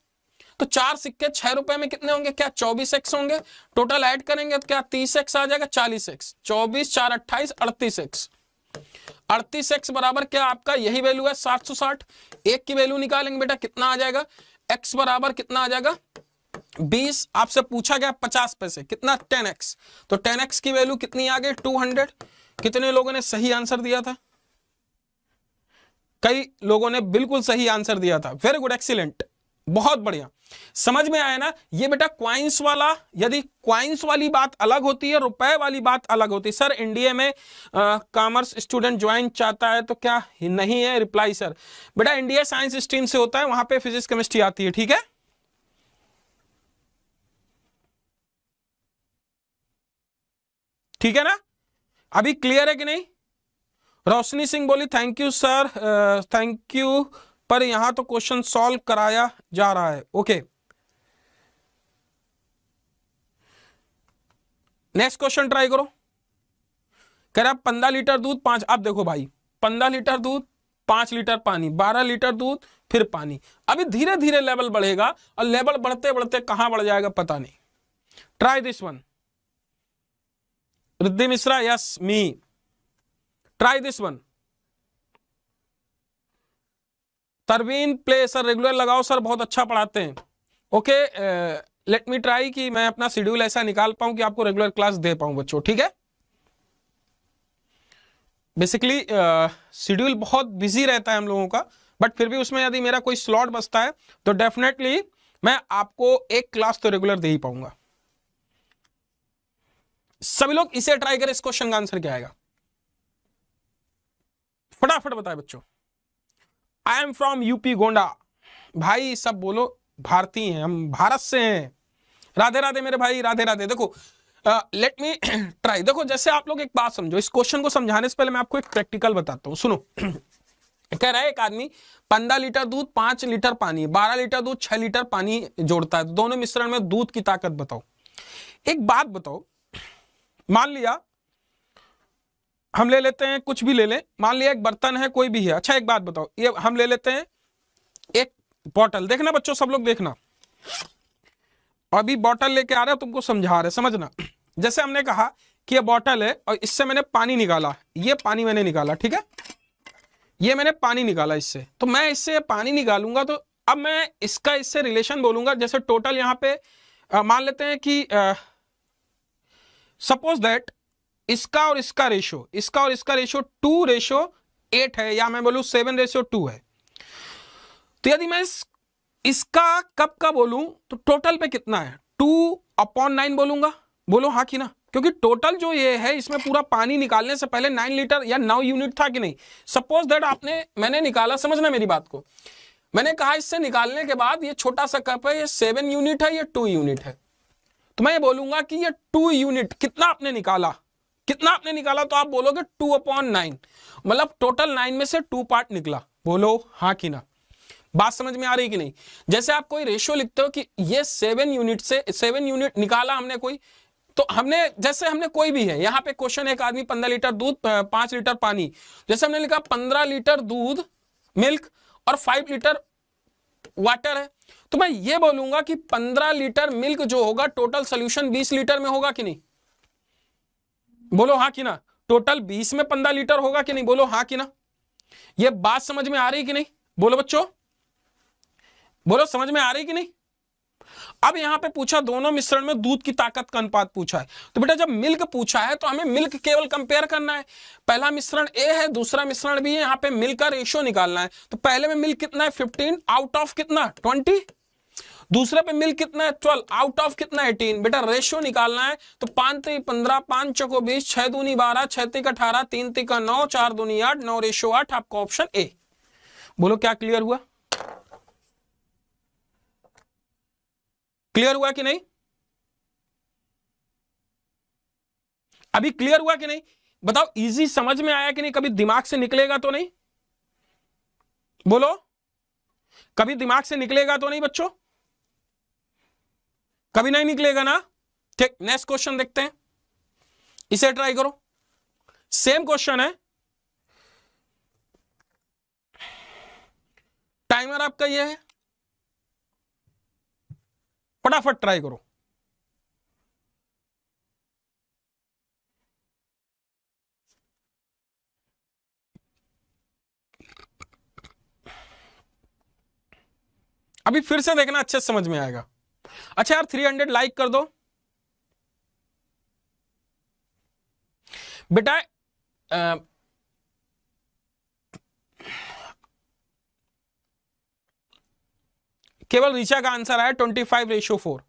S1: तो चार सिक्के छह रुपए में कितने होंगे क्या चौबीस एक्स होंगे टोटल ऐड करेंगे तो क्या तीस एक्स आ जाएगा चालीस एक्स चौबीस चार अट्ठाईस अड़तीस एक्स अड़तीस एक्स बराबर क्या आपका यही वैल्यू है सात सौ साठ एक की वैल्यू निकालेंगे बेटा कितना आ जाएगा एक्स बराबर कितना आ जाएगा बीस आपसे पूछा गया पचास पैसे कितना टेन एक्स तो टेन एक्स की वैल्यू कितनी आ गई टू हंड्रेड कितने लोगों ने सही आंसर दिया था कई लोगों ने बिल्कुल सही आंसर दिया था वेरी गुड एक्सीलेंट बहुत बढ़िया समझ में आया ना ये बेटा क्वाइंस वाला यदि क्वाइंस वाली बात अलग होती है रुपए वाली बात अलग होती है सर इंडिया में कॉमर्स स्टूडेंट ज्वाइन चाहता है तो क्या नहीं है रिप्लाई सर बेटा इंडिया साइंस स्ट्रीम से होता है वहां पे फिजिक्स केमिस्ट्री आती है ठीक है ठीक है ना अभी क्लियर है कि नहीं रोशनी सिंह बोली thank you sir thank you पर यहां तो क्वेश्चन सॉल्व कराया जा रहा है ओके नेक्स्ट क्वेश्चन ट्राई करो कह रहा पंद्रह लीटर दूध पांच अब देखो भाई पंद्रह लीटर दूध पांच लीटर पानी बारह लीटर दूध फिर पानी अभी धीरे धीरे लेवल बढ़ेगा और लेवल बढ़ते बढ़ते कहां बढ़ जाएगा पता नहीं try this one Riddhi Mishra yes me try this one Tarveen play sir regular लगाओ सर बहुत अच्छा पढ़ाते हैं ओके लेट मी ट्राई कि मैं अपना शेड्यूल ऐसा निकाल पाऊं कि आपको रेगुलर क्लास दे पाऊं बच्चों ठीक है बेसिकली शेड्यूल uh, बहुत बिजी रहता है हम लोगों का बट फिर भी उसमें यदि मेरा कोई स्लॉट बचता है तो डेफिनेटली मैं आपको एक क्लास तो रेगुलर दे ही पाऊंगा सभी लोग इसे ट्राई करें इस क्वेश्चन का आंसर क्या आएगा फटाफट बताए बच्चों I am from UP Gonda भाई सब बोलो भारतीय हैं हम भारत से हैं राधे राधे मेरे भाई राधे राधे देखो लेट मी ट्राई देखो जैसे आप लोग एक बात समझो इस क्वेश्चन को समझाने से पहले मैं आपको एक प्रैक्टिकल बताता हूँ सुनो [CLEARS THROAT] कह रहा है एक आदमी पंद्रह लीटर दूध पांच लीटर पानी बारह लीटर दूध छह लीटर पानी जोड़ता है तो दोनों मिश्रण में दूध की ताकत बताओ एक बात बताओ मान लिया हम ले लेते हैं कुछ भी ले लें मान लिया एक बर्तन है कोई भी है अच्छा एक बात बताओ ये हम ले लेते हैं एक बॉटल देखना बच्चों सब लोग देखना अभी बॉटल लेके आ रहे हो तुमको समझा रहे समझना जैसे हमने कहा कि ये बॉटल है और इससे मैंने पानी निकाला ये पानी मैंने निकाला ठीक है ये मैंने पानी निकाला इससे तो मैं इससे पानी निकालूंगा तो अब मैं इसका इससे रिलेशन बोलूंगा जैसे टोटल यहाँ पे मान लेते हैं कि सपोज दैट इसका और इसका रेशो इसका और इसका रेशो टू रेशो एट है या मैं बोलू सेवन रेशो टू है तो यदि मैं इस, इसका कब का बोलू तो टोटल पे कितना है टू अपॉन नाइन बोलूंगा बोलो हाँ कि ना क्योंकि टोटल जो ये है इसमें पूरा पानी निकालने से पहले नाइन लीटर या नौ यूनिट था कि नहीं सपोज दैट आपने मैंने निकाला समझना मेरी बात को मैंने कहा इससे निकालने के बाद ये छोटा सा कप है ये सेवन यूनिट है ये टू यूनिट है तो मैं बोलूंगा कि ये टू यूनिट कितना आपने निकाला कितना आपने निकाला तो आप बोलोगे टू अपॉन नाइन मतलब टोटल नाइन में से टू पार्ट निकला बोलो हा कि ना बात समझ में आ रही कि नहीं जैसे आप कोई रेशियो लिखते हो कि ये सेवन यूनिट से सेवन यूनिट निकाला हमने कोई तो हमने जैसे हमने कोई भी है यहाँ पे क्वेश्चन एक आदमी पंद्रह लीटर दूध पांच लीटर पानी जैसे हमने लिखा पंद्रह लीटर दूध मिल्क और फाइव लीटर वाटर है तो मैं ये बोलूंगा कि 15 लीटर मिल्क जो होगा टोटल सोल्यूशन 20 लीटर में होगा कि नहीं बोलो हाँ कि ना टोटल 20 में 15 लीटर होगा कि नहीं बोलो हाँ कि ना ये बात समझ में आ रही कि नहीं बोलो बच्चों बोलो समझ में आ रही कि नहीं अब यहां पे पूछा दोनों मिश्रण में दूध की ताकत का अनुपात पूछा है तो बेटा जब मिल्क पूछा है तो हमें मिल्क केवल कंपेयर करना है पहला मिश्रण ए है दूसरा मिश्रण भी है यहां पे मिल्क का रेशियो निकालना है तो पहले में मिल्क कितना है 15 आउट ऑफ कितना 20 दूसरे पे मिल्क कितना है 12 आउट ऑफ कितना 18 बेटा रेशियो निकालना है तो पांच ती पंद्रह पांच चको बीस छह दूनी बारह छह तीक अठारह तीन तीक नौ चार दूनी आठ नौ रेशियो आठ आपका ऑप्शन ए बोलो क्या क्लियर हुआ क्लियर हुआ कि नहीं अभी क्लियर हुआ कि नहीं बताओ इजी समझ में आया कि नहीं कभी दिमाग से निकलेगा तो नहीं बोलो कभी दिमाग से निकलेगा तो नहीं बच्चों कभी नहीं निकलेगा ना ठीक नेक्स्ट क्वेश्चन देखते हैं इसे ट्राई करो सेम क्वेश्चन है टाइमर आपका यह है फटाफट ट्राई करो अभी फिर से देखना अच्छे से समझ में आएगा अच्छा यार 300 लाइक कर दो बेटा केवल ऋचा का आंसर आया twenty five ratio four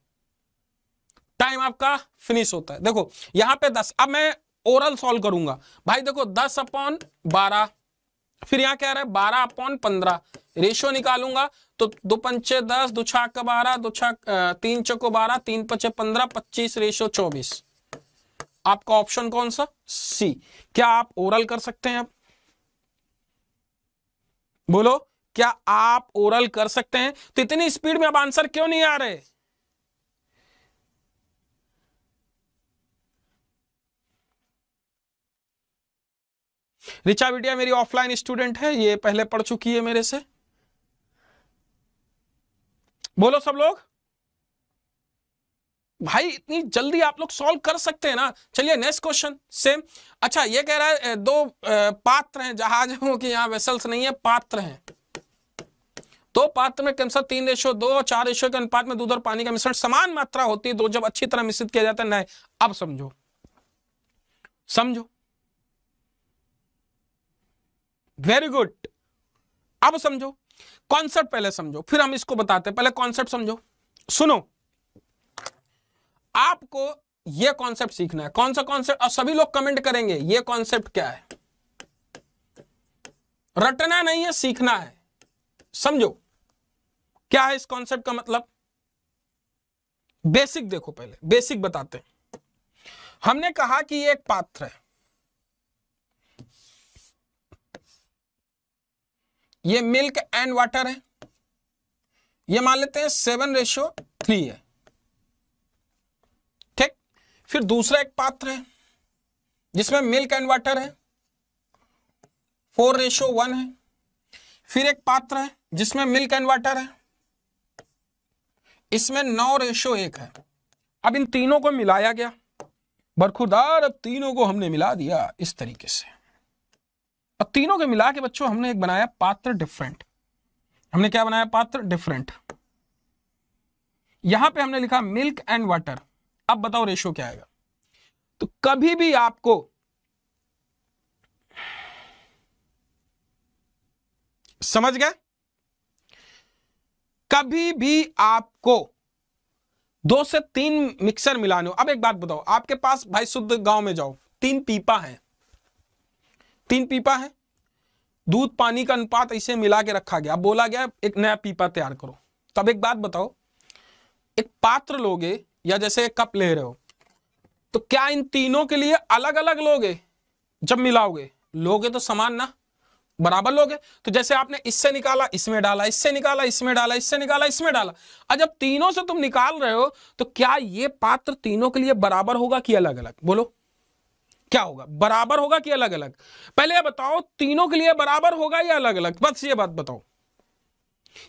S1: time आपका फिनिश होता है देखो यहां पे दस अब मैं ओरल सॉल्व करूंगा भाई देखो दस अपॉन बारह फिर यहां क्या रहा है बारह अपॉन पंद्रह रेशियो निकालूंगा तो दो पंचे दस दो छाक बारह दो छाक तीन चको बारह तीन पचे पंद्रह पच्चीस रेशियो चौबीस आपका ऑप्शन कौन सा सी क्या आप ओरल कर सकते हैं आप बोलो क्या आप ओरल कर सकते हैं तो इतनी स्पीड में अब आंसर क्यों नहीं आ रहे रिचा बिटिया मेरी ऑफलाइन स्टूडेंट है ये पहले पढ़ चुकी है मेरे से बोलो सब लोग भाई इतनी जल्दी आप लोग सॉल्व कर सकते हैं ना चलिए नेक्स्ट क्वेश्चन सेम अच्छा ये कह रहा है दो पात्र हैं जहाजों के यहाँ वेसल्स नहीं है पात्र हैं दो पात्र में क्रमशः तीन रेशो दो और चार रेशो के अनुपात में दूध और पानी का मिश्रण समान मात्रा होती है दो जब अच्छी तरह मिश्रित किया जाता है अब समझो समझो वेरी गुड अब समझो कॉन्सेप्ट पहले समझो फिर हम इसको बताते हैं पहले कॉन्सेप्ट समझो सुनो आपको यह कॉन्सेप्ट सीखना है कौन सा कॉन्सेप्ट और सभी लोग कमेंट करेंगे यह कॉन्सेप्ट क्या है रटना नहीं है सीखना है समझो क्या है इस कॉन्सेप्ट का मतलब बेसिक देखो पहले बेसिक बताते हैं हमने कहा कि ये एक पात्र है ये मिल्क एंड वाटर है ये मान लेते हैं सेवन रेशियो थ्री है ठीक फिर दूसरा एक पात्र है जिसमें मिल्क एंड वाटर है फोर रेशियो वन है फिर एक पात्र है जिसमें मिल्क एंड वाटर है इसमें नौ रेशो एक है अब इन तीनों को मिलाया गया बरखुरदार अब तीनों को हमने मिला दिया इस तरीके से अब तीनों के मिला के बच्चों हमने एक बनाया पात्र डिफरेंट हमने क्या बनाया पात्र डिफरेंट यहां पे हमने लिखा मिल्क एंड वाटर अब बताओ रेशो क्या आएगा तो कभी भी आपको समझ गया कभी भी आपको दो से तीन मिक्सर मिलाने हो अब एक बात बताओ आपके पास भाई शुद्ध गांव में जाओ तीन पीपा है तीन पीपा है दूध पानी का अनुपात ऐसे मिला के रखा गया बोला गया एक नया पीपा तैयार करो तब एक बात बताओ एक पात्र लोगे या जैसे एक कप ले रहे हो तो क्या इन तीनों के लिए अलग अलग लोगे जब मिलाओगे लोगे तो समान ना बराबर लोग हैं तो जैसे आपने इससे निकाला इसमें डाला इससे निकाला इसमें डाला इससे निकाला इसमें डाला और जब तीनों से तुम निकाल रहे हो तो क्या ये पात्र तीनों के लिए बराबर होगा कि अलग अलग बोलो क्या होगा बराबर होगा कि अलग अलग पहले ये बताओ तीनों के लिए बराबर होगा या अलग अलग बस ये बात बताओ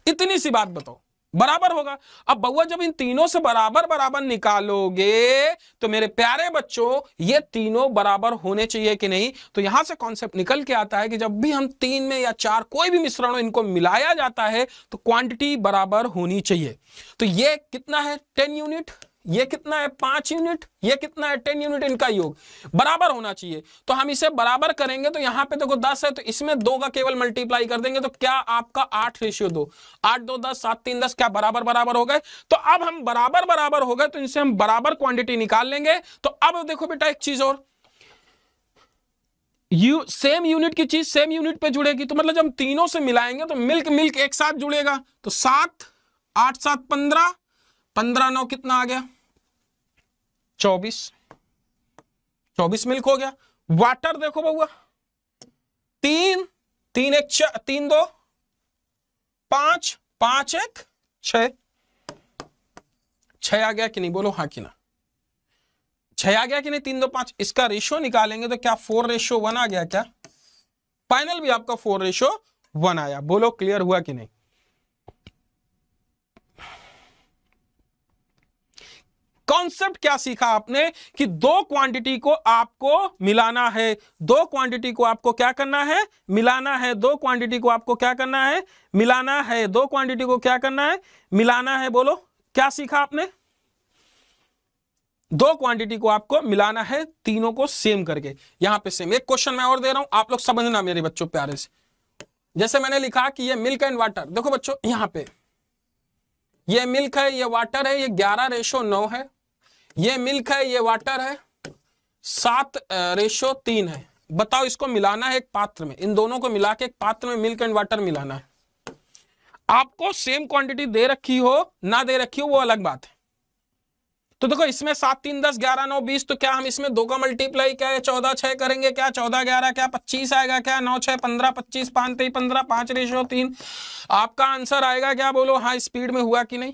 S1: इतनी सी बात बताओ बराबर होगा अब बउआ जब इन तीनों से बराबर बराबर निकालोगे तो मेरे प्यारे बच्चों ये तीनों बराबर होने चाहिए कि नहीं तो यहां से कॉन्सेप्ट निकल के आता है कि जब भी हम तीन में या चार कोई भी मिश्रण इनको मिलाया जाता है तो क्वांटिटी बराबर होनी चाहिए तो ये कितना है टेन यूनिट ये कितना है पांच यूनिट ये कितना है टेन यूनिट इनका योग बराबर होना चाहिए तो हम इसे बराबर करेंगे तो यहां पे देखो तो दस है तो इसमें दो का केवल मल्टीप्लाई कर देंगे तो क्या आपका आठ रेशियो दो आठ दो दस सात तीन दस क्या बराबर बराबर हो गए तो अब हम बराबर बराबर हो गए तो इनसे हम बराबर क्वांटिटी निकाल लेंगे तो अब देखो बेटा एक चीज और यू सेम यूनिट की चीज सेम यूनिट पे जुड़ेगी तो मतलब जब हम तीनों से मिलाएंगे तो मिल्क मिल्क एक साथ जुड़ेगा तो सात आठ सात पंद्रह पंद्रह नौ कितना आ गया चौबीस चौबीस मिल्क हो गया वाटर देखो बउआ तीन तीन एक छ तीन दो पांच पांच एक छ आ गया कि नहीं बोलो हाँ कि ना छ आ गया कि नहीं तीन दो पांच इसका रेशियो निकालेंगे तो क्या फोर रेशियो वन आ गया क्या फाइनल भी आपका फोर रेशियो वन आया बोलो क्लियर हुआ कि नहीं कॉन्सेप्ट क्या सीखा आपने कि दो क्वांटिटी को आपको मिलाना है दो क्वांटिटी को आपको क्या करना है मिलाना है दो क्वांटिटी को आपको क्या करना है मिलाना है दो क्वांटिटी को क्या करना है मिलाना है बोलो क्या सीखा आपने दो क्वांटिटी को आपको मिलाना है तीनों को सेम करके यहां पे सेम एक क्वेश्चन मैं और दे रहा हूं आप लोग समझना मेरे बच्चों प्यारे से जैसे मैंने लिखा कि ये मिल्क एंड वाटर देखो बच्चों यहां पे ये मिल्क है ये वाटर है ये ग्यारह रेशो नौ है ये मिल्क है ये वाटर है सात रेशो तीन है बताओ इसको मिलाना है एक पात्र में इन दोनों को मिला के एक पात्र में मिल्क एंड वाटर मिलाना है आपको सेम क्वांटिटी दे रखी हो ना दे रखी हो वो अलग बात है तो देखो इसमें सात तीन दस ग्यारह नौ बीस तो क्या हम इसमें दो का मल्टीप्लाई क्या चौदह छह करेंगे क्या चौदह ग्यारह क्या पच्चीस आएगा क्या नौ छह पंद्रह पच्चीस पांच तेईस पंद्रह पांच रेशो तीन आपका आंसर आएगा क्या बोलो हाँ स्पीड में हुआ कि नहीं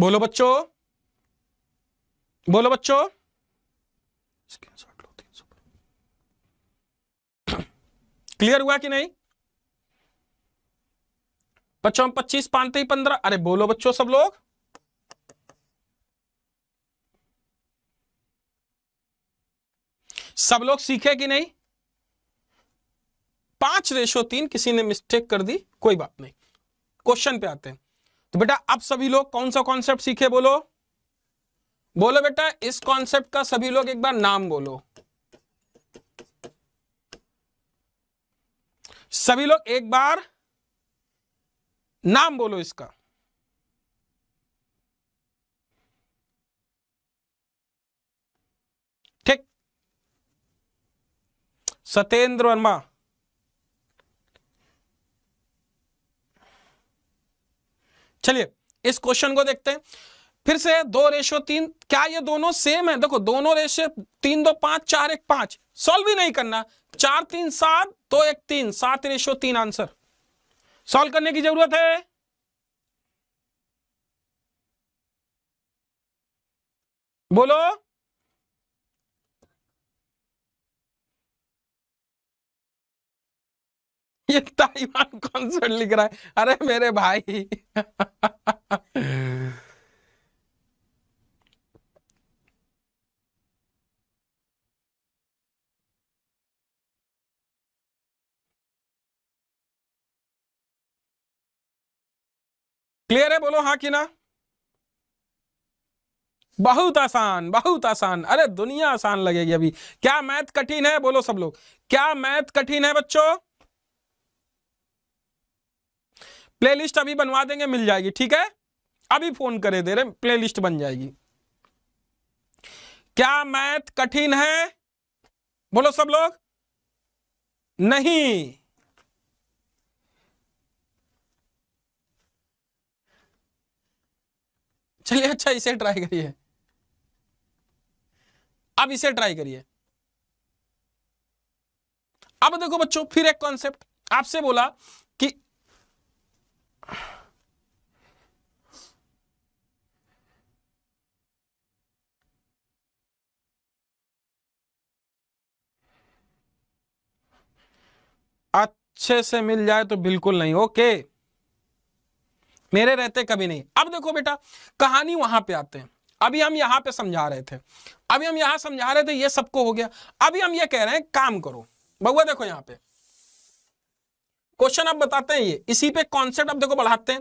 S1: बोलो बच्चों बोलो बच्चों क्लियर हुआ कि नहीं बच्चों हम पच्चीस पानते ही पंद्रह अरे बोलो बच्चों सब लोग सब लोग सीखे कि नहीं पांच रेशो तीन किसी ने मिस्टेक कर दी कोई बात नहीं क्वेश्चन पे आते हैं तो बेटा अब सभी लोग कौन सा कॉन्सेप्ट सीखे बोलो बोलो बेटा इस कॉन्सेप्ट का सभी लोग एक बार नाम बोलो सभी लोग एक बार नाम बोलो इसका ठीक सत्येंद्र वर्मा चलिए इस क्वेश्चन को देखते हैं फिर से दो रेशो तीन क्या ये दोनों सेम है देखो दोनों रेशो तीन दो पांच चार एक पांच सॉल्व ही नहीं करना चार तीन सात दो एक तीन सात रेशो तीन आंसर सॉल्व करने की जरूरत है बोलो ये ताइवान कॉन्सर्ट लिख रहा है अरे मेरे भाई क्लियर है बोलो हाँ कि ना बहुत आसान बहुत आसान अरे दुनिया आसान लगेगी अभी क्या मैथ कठिन है बोलो सब लोग क्या मैथ कठिन है बच्चों प्लेलिस्ट अभी बनवा देंगे मिल जाएगी ठीक है अभी फोन करे दे रहे प्लेलिस्ट बन जाएगी क्या मैथ कठिन है बोलो सब लोग नहीं चलिए अच्छा इसे ट्राई करिए अब इसे ट्राई करिए अब देखो बच्चों फिर एक कॉन्सेप्ट आपसे बोला अच्छे से मिल जाए तो बिल्कुल नहीं ओके मेरे रहते कभी नहीं अब देखो बेटा कहानी वहां पे आते हैं अभी हम यहां पे समझा रहे थे अभी हम यहां समझा रहे थे ये सबको हो गया अभी हम ये कह रहे हैं काम करो बउआ देखो यहां पे क्वेश्चन अब बताते हैं ये इसी पे कॉन्सेप्ट अब देखो बढ़ाते हैं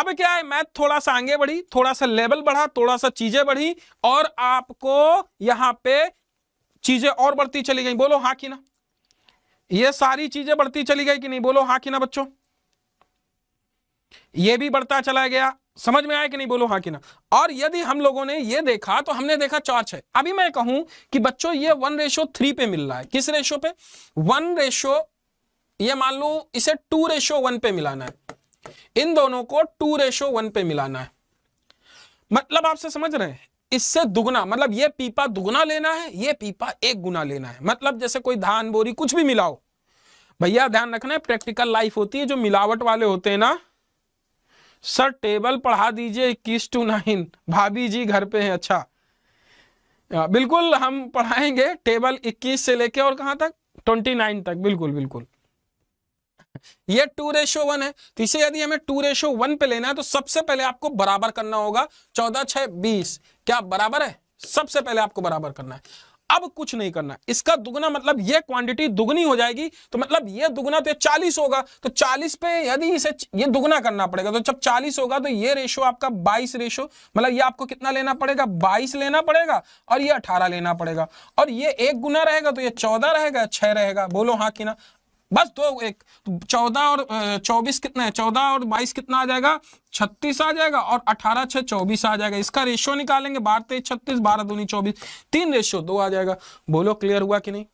S1: अब क्या है मैथ थोड़ा सा आगे बढ़ी थोड़ा सा लेवल बढ़ा थोड़ा सा चीजें बढ़ी और आपको यहां पे चीजें और बढ़ती चली गई बोलो हाँ कि ना ये सारी चीजें बढ़ती चली गई कि नहीं बोलो हाँ कि ना बच्चों ये भी बढ़ता चला गया समझ में आया कि नहीं बोलो हाँ कि ना और यदि हम लोगों ने ये देखा तो हमने देखा चार छह अभी मैं कहूं कि बच्चों ये वन रेशो थ्री पे मिल रहा है किस रेशो पे वन रेशो ये मान लो इसे टू रेशो वन पे मिलाना है इन दोनों को टू रेशो वन पे मिलाना है मतलब आपसे समझ रहे हैं इससे दुगना मतलब ये पीपा दुगना लेना है ये पीपा एक गुना लेना है मतलब जैसे कोई धान बोरी कुछ भी मिलाओ भैया ध्यान रखना है प्रैक्टिकल लाइफ होती है जो मिलावट वाले होते हैं ना सर टेबल पढ़ा दीजिए इक्कीस टू नाइन भाभी जी घर पे हैं अच्छा बिल्कुल हम पढ़ाएंगे टेबल इक्कीस से लेके और कहां तक ट्वेंटी नाइन तक बिल्कुल बिल्कुल ये टू रेशो वन है तो इसे यदि हमें टू रेशो वन पे लेना है तो सबसे पहले आपको बराबर करना होगा चौदह छह बीस क्या बराबर है सबसे पहले आपको बराबर करना है अब कुछ नहीं करना इसका दुगना मतलब ये क्वांटिटी दुगनी हो जाएगी तो मतलब ये दुगना तो चालीस होगा तो चालीस पे यदि इसे ये दुगना करना पड़ेगा तो जब चालीस होगा तो ये रेशो आपका बाईस रेशो मतलब ये आपको कितना लेना पड़ेगा बाईस लेना पड़ेगा और ये अठारह लेना पड़ेगा और ये एक गुना रहेगा तो ये चौदह रहेगा छह रहेगा बोलो हाँ कि ना बस दो तो एक चौदह और चौबीस कितना है चौदह और बाईस कितना आ जाएगा छत्तीस आ जाएगा और अठारह छह चौबीस आ जाएगा इसका रेशियो निकालेंगे बारह तेईस छत्तीस बारह दूनी चौबीस तीन रेशियो दो आ जाएगा बोलो क्लियर हुआ कि नहीं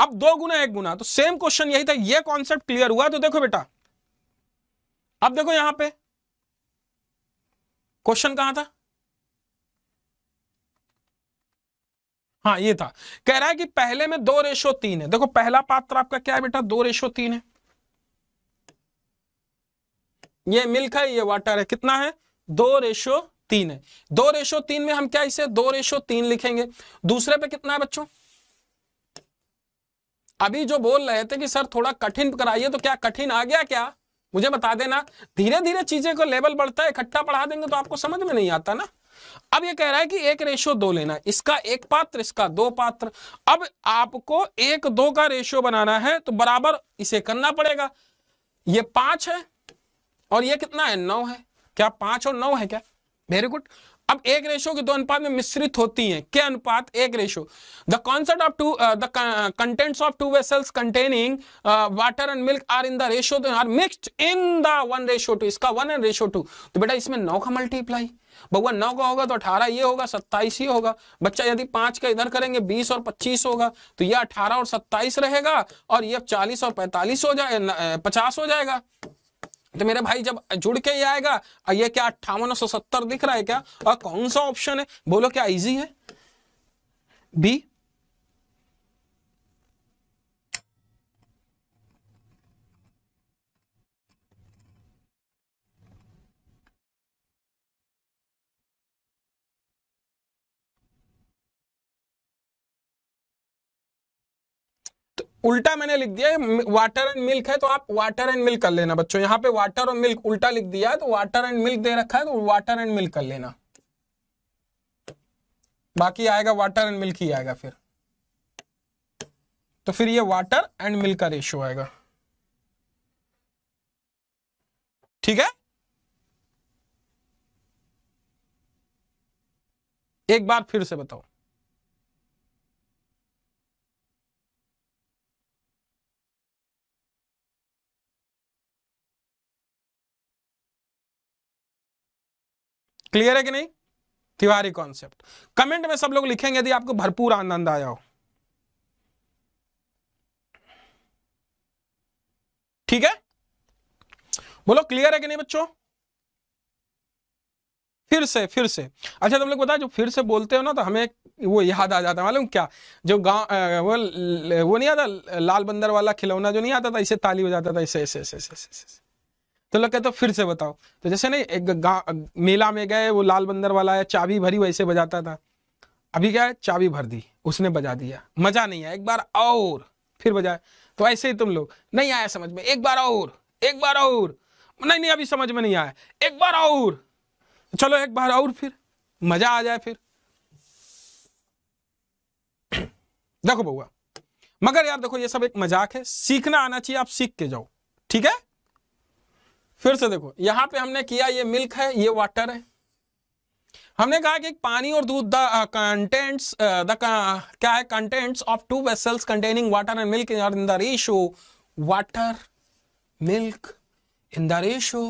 S1: अब दो गुना एक गुना तो सेम क्वेश्चन यही था यह कॉन्सेप्ट क्लियर हुआ तो देखो बेटा अब देखो यहां पे क्वेश्चन कहां था हाँ ये था कह रहा है कि पहले में दो रेशो तीन है देखो पहला पात्र आपका क्या है बेटा दो रेशो तीन है ये मिल्क है ये वाटर है कितना है दो रेशो तीन है दो रेशो तीन में हम क्या इसे दो रेशो तीन लिखेंगे दूसरे पे कितना है बच्चों अभी जो बोल रहे थे कि सर थोड़ा कठिन कराइए तो क्या कठिन आ गया क्या मुझे बता देना धीरे धीरे चीजें को लेवल बढ़ता है इकट्ठा पढ़ा देंगे तो आपको समझ में नहीं आता ना अब ये कह रहा है कि एक रेशियो दो लेना इसका एक पात्र इसका दो पात्र अब आपको एक दो का रेशियो बनाना है तो बराबर इसे करना पड़ेगा ये पांच है और ये कितना है नौ है क्या पांच और नौ है क्या वेरी गुड अब एक रेशो के दो अनुपात में मिश्रित होती हैं क्या अनुपात एक ratio the concept of two the contents of two vessels containing water and milk are in the ratio are mixed in the one ratio two इसका वन एंड रेशो टू तो बेटा इसमें नौ का मल्टीप्लाई भगवान नौ का होगा तो अठारह ये होगा सत्ताईस ये होगा बच्चा यदि पांच का इधर करेंगे बीस और पच्चीस होगा तो ये अठारह और सत्ताईस रहेगा और ये चालीस और पैंतालीस हो जाए पचास हो जाएगा तो मेरे भाई जब जुड़ के ही आएगा ये क्या अट्ठावन सौ सत्तर दिख रहा है क्या और कौन सा ऑप्शन है बोलो क्या इजी है बी उल्टा मैंने लिख दिया है वाटर एंड मिल्क है तो आप वाटर एंड मिल्क कर लेना बच्चों यहाँ पे वाटर और मिल्क उल्टा लिख दिया है तो वाटर एंड मिल्क दे रखा है तो वाटर एंड मिल्क कर लेना बाकी आएगा वाटर एंड मिल्क ही आएगा फिर तो फिर ये वाटर एंड मिल्क का रेशियो आएगा ठीक है एक बार फिर से बताओ क्लियर है कि नहीं तिवारी कॉन्सेप्ट कमेंट में सब लोग लिखेंगे यदि आपको भरपूर आनंद आया हो ठीक है बोलो क्लियर है कि नहीं बच्चों फिर से फिर से अच्छा तुम लोग बताओ जो फिर से बोलते हो ना तो हमें वो याद आ जाता है मालूम क्या जो गांव वो वो नहीं आता लाल बंदर वाला खिलौना जो नहीं आता था इसे ताली हो जाता था इसे ऐसे ऐसे ऐसे ऐसे तो लग तो फिर से बताओ तो जैसे नहीं एक मेला में गए वो लाल बंदर वाला है चाबी भरी वैसे बजाता था अभी क्या है चाबी भर दी उसने बजा दिया मजा नहीं आया एक बार और फिर बजाए तो ऐसे ही तुम लोग नहीं आया समझ में एक बार और एक बार और नहीं नहीं अभी समझ में नहीं आया एक बार और चलो एक बार और फिर मजा आ जाए फिर [CLEARS THROAT] देखो बउआ मगर यार देखो ये सब एक मजाक है सीखना आना चाहिए आप सीख के जाओ ठीक है फिर से देखो यहां पे हमने किया ये मिल्क है ये वाटर है हमने कहा कि पानी और दूध द कंटेंट्स द क्या है contents of two vessels containing water and milk in the ratio water milk in the ratio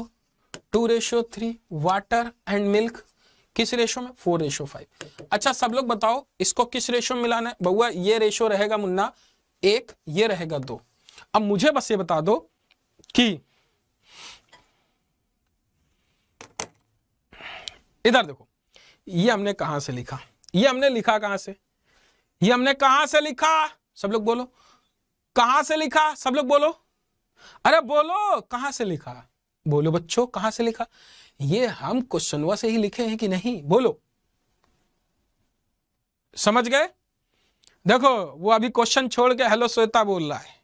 S1: two ratio three water and milk किस रेशो में फोर रेशो फाइव अच्छा सब लोग बताओ इसको किस रेशो में मिलाना है बउआ ये रेशो रहेगा मुन्ना एक ये रहेगा दो अब मुझे बस ये बता दो कि इधर देखो ये हमने कहां से लिखा ये हमने लिखा कहां से ये हमने कहां से लिखा सब लोग बोलो कहां से लिखा सब लोग बोलो अरे बोलो कहां से लिखा बोलो बच्चों कहां से लिखा ये हम क्वेश्चनवा से ही लिखे हैं कि नहीं बोलो समझ गए देखो वो अभी क्वेश्चन छोड़ के हेलो श्वेता बोल रहा है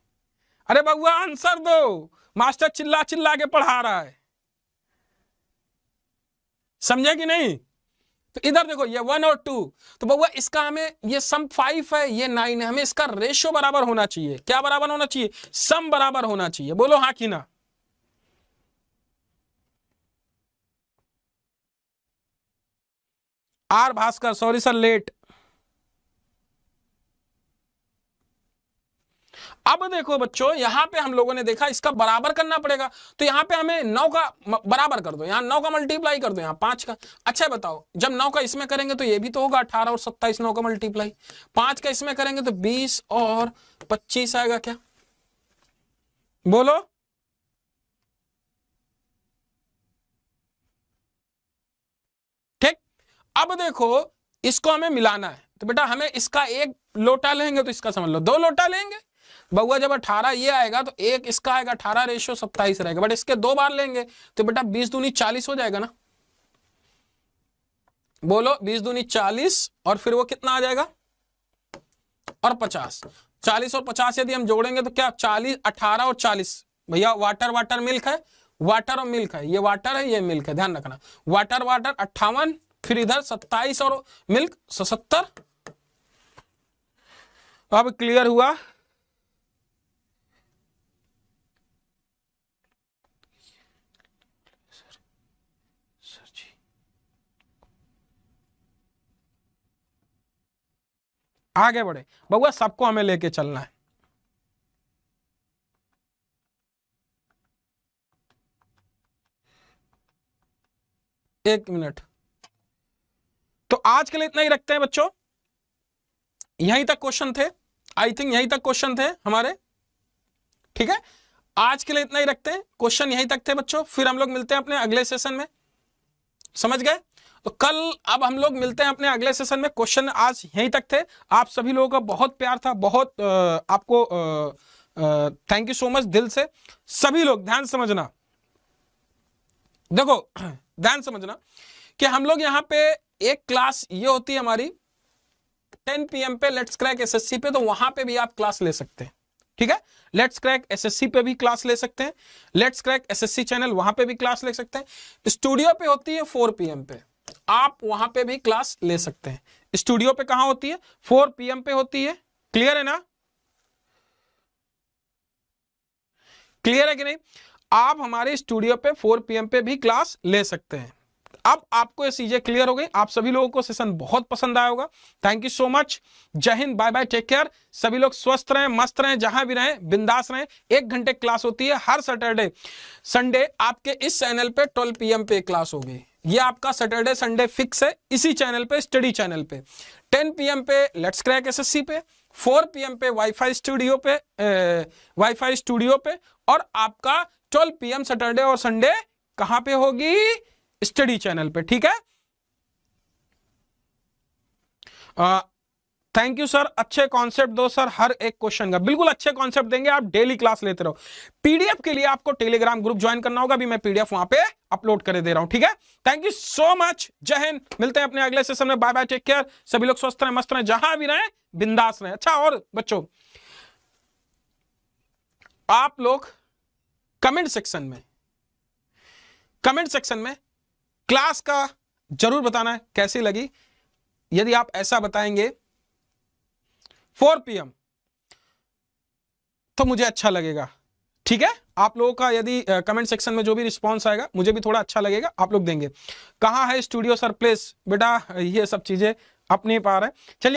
S1: अरे बबुआ आंसर दो मास्टर चिल्ला चिल्ला के पढ़ा रहा है समझे कि नहीं तो इधर देखो ये वन और टू तो बउआ इसका हमें ये सम फाइव है ये नाइन है हमें इसका रेशियो बराबर होना चाहिए क्या बराबर होना चाहिए सम बराबर होना चाहिए बोलो हाँ कि ना R Bhaskar sorry sir late अब देखो बच्चों यहां पे हम लोगों ने देखा इसका बराबर करना पड़ेगा तो यहां पे हमें नौ का बराबर कर दो यहां नौ का मल्टीप्लाई कर दो यहां पांच का अच्छा बताओ जब नौ का इसमें करेंगे तो ये भी तो होगा अठारह और सत्ताईस नौ का मल्टीप्लाई पांच का इसमें करेंगे तो बीस और पच्चीस आएगा क्या बोलो ठीक अब देखो इसको हमें मिलाना है तो बेटा हमें इसका एक लोटा लेंगे तो इसका समझ लो दो लोटा लेंगे बहुआ जब अठारह ये आएगा तो एक इसका आएगा अठारह रेशियो सत्ताईस रहेगा बट इसके दो बार लेंगे तो बेटा बीस दूनी चालीस हो जाएगा ना बोलो बीस दूनी चालीस और फिर वो कितना आ जाएगा और पचास चालीस और पचास यदि हम जोड़ेंगे तो क्या चालीस अठारह और चालीस भैया वाटर वाटर मिल्क है वाटर और मिल्क है ये वाटर है ये मिल्क है ध्यान रखना वाटर वाटर अट्ठावन फिर इधर सत्ताईस और मिल्क सत्तर तो अब क्लियर हुआ आगे बढ़े बउआ सबको हमें लेके चलना है एक मिनट तो आज के लिए इतना ही रखते हैं बच्चों यहीं तक क्वेश्चन थे आई थिंक यहीं तक क्वेश्चन थे हमारे ठीक है आज के लिए इतना ही रखते हैं क्वेश्चन यहीं तक थे बच्चों फिर हम लोग मिलते हैं अपने अगले सेशन में समझ गए तो कल अब हम लोग मिलते हैं अपने अगले सेशन में क्वेश्चन आज यहीं तक थे आप सभी लोगों का बहुत प्यार था बहुत आपको थैंक यू सो मच दिल से सभी लोग ध्यान समझना देखो [CLEARS THROAT] ध्यान समझना कि हम लोग यहाँ पे एक क्लास ये होती है हमारी 10 पीएम पे लेट्स क्रैक एसएससी पे तो वहां पे भी आप क्लास ले सकते हैं ठीक है लेट्स क्रैक एसएससी पे भी क्लास ले सकते हैं लेट्स क्रैक एसएससी चैनल वहां पे भी क्लास ले सकते हैं स्टूडियो पे होती है 4 पीएम पे आप वहां पे भी क्लास ले सकते हैं स्टूडियो पे कहा होती है फोर पीएम पे होती है क्लियर है ना क्लियर है कि नहीं आप हमारे स्टूडियो पे 4 पीएम पे भी क्लास ले सकते हैं अब आपको ये चीजें क्लियर हो गई आप सभी लोगों को सेशन बहुत पसंद आया होगा थैंक यू सो मच जय हिंद बाय बाय टेक केयर सभी लोग स्वस्थ रहें मस्त रहें जहां भी रहें बिंदास रहें एक घंटे क्लास होती है हर सैटरडे संडे आपके इस चैनल पे 12 पीएम पे क्लास होगी ये आपका सैटरडे संडे फिक्स है इसी चैनल पे स्टडी चैनल पे 10 पीएम पे लेट्स क्रैक एसएससी पे 4 पीएम पे वाईफाई स्टूडियो पे वाईफाई स्टूडियो पे और आपका 12 पीएम सैटरडे और संडे कहां पे होगी स्टडी चैनल पे ठीक है आ, थैंक यू सर अच्छे कॉन्सेप्ट दो सर हर एक क्वेश्चन का बिल्कुल अच्छे कॉन्सेप्ट देंगे आप डेली क्लास लेते रहो पीडीएफ के लिए आपको टेलीग्राम ग्रुप ज्वाइन करना होगा अभी मैं पीडीएफ वहां पे अपलोड कर दे रहा हूं ठीक है थैंक यू सो मच जय हिंद मिलते हैं अपने अगले सेशन में बाय बाय टेक केयर सभी लोग स्वस्थ रहे मस्त रहे जहां भी रहे बिंदास रहे अच्छा और बच्चों आप लोग कमेंट सेक्शन में कमेंट सेक्शन में क्लास का जरूर बताना है कैसी लगी यदि आप ऐसा बताएंगे फोर एम तो मुझे अच्छा लगेगा ठीक है आप लोगों का यदि कमेंट सेक्शन में जो भी रिस्पांस आएगा मुझे भी थोड़ा अच्छा लगेगा आप लोग देंगे कहाँ है स्टूडियो सर प्लेस बेटा ये सब चीजें अपने पार है चलिए